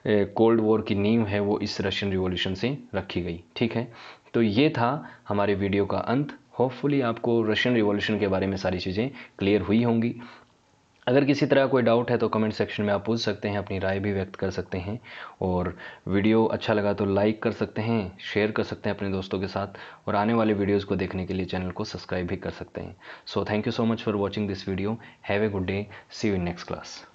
कोल्ड वॉर की नींव है वो इस रशियन रिवोल्यूशन से रखी गई ठीक है तो ये था हमारे वीडियो का अंत होपफुली आपको रशियन रिवॉल्यूशन के बारे में सारी चीज़ें क्लियर हुई होंगी अगर किसी तरह कोई डाउट है तो कमेंट सेक्शन में आप पूछ सकते हैं अपनी राय भी व्यक्त कर सकते हैं और वीडियो अच्छा लगा तो लाइक कर सकते हैं शेयर कर सकते हैं अपने दोस्तों के साथ और आने वाले वीडियोस को देखने के लिए चैनल को सब्सक्राइब भी कर सकते हैं so thank you so much for watching this video have a good day see you in next class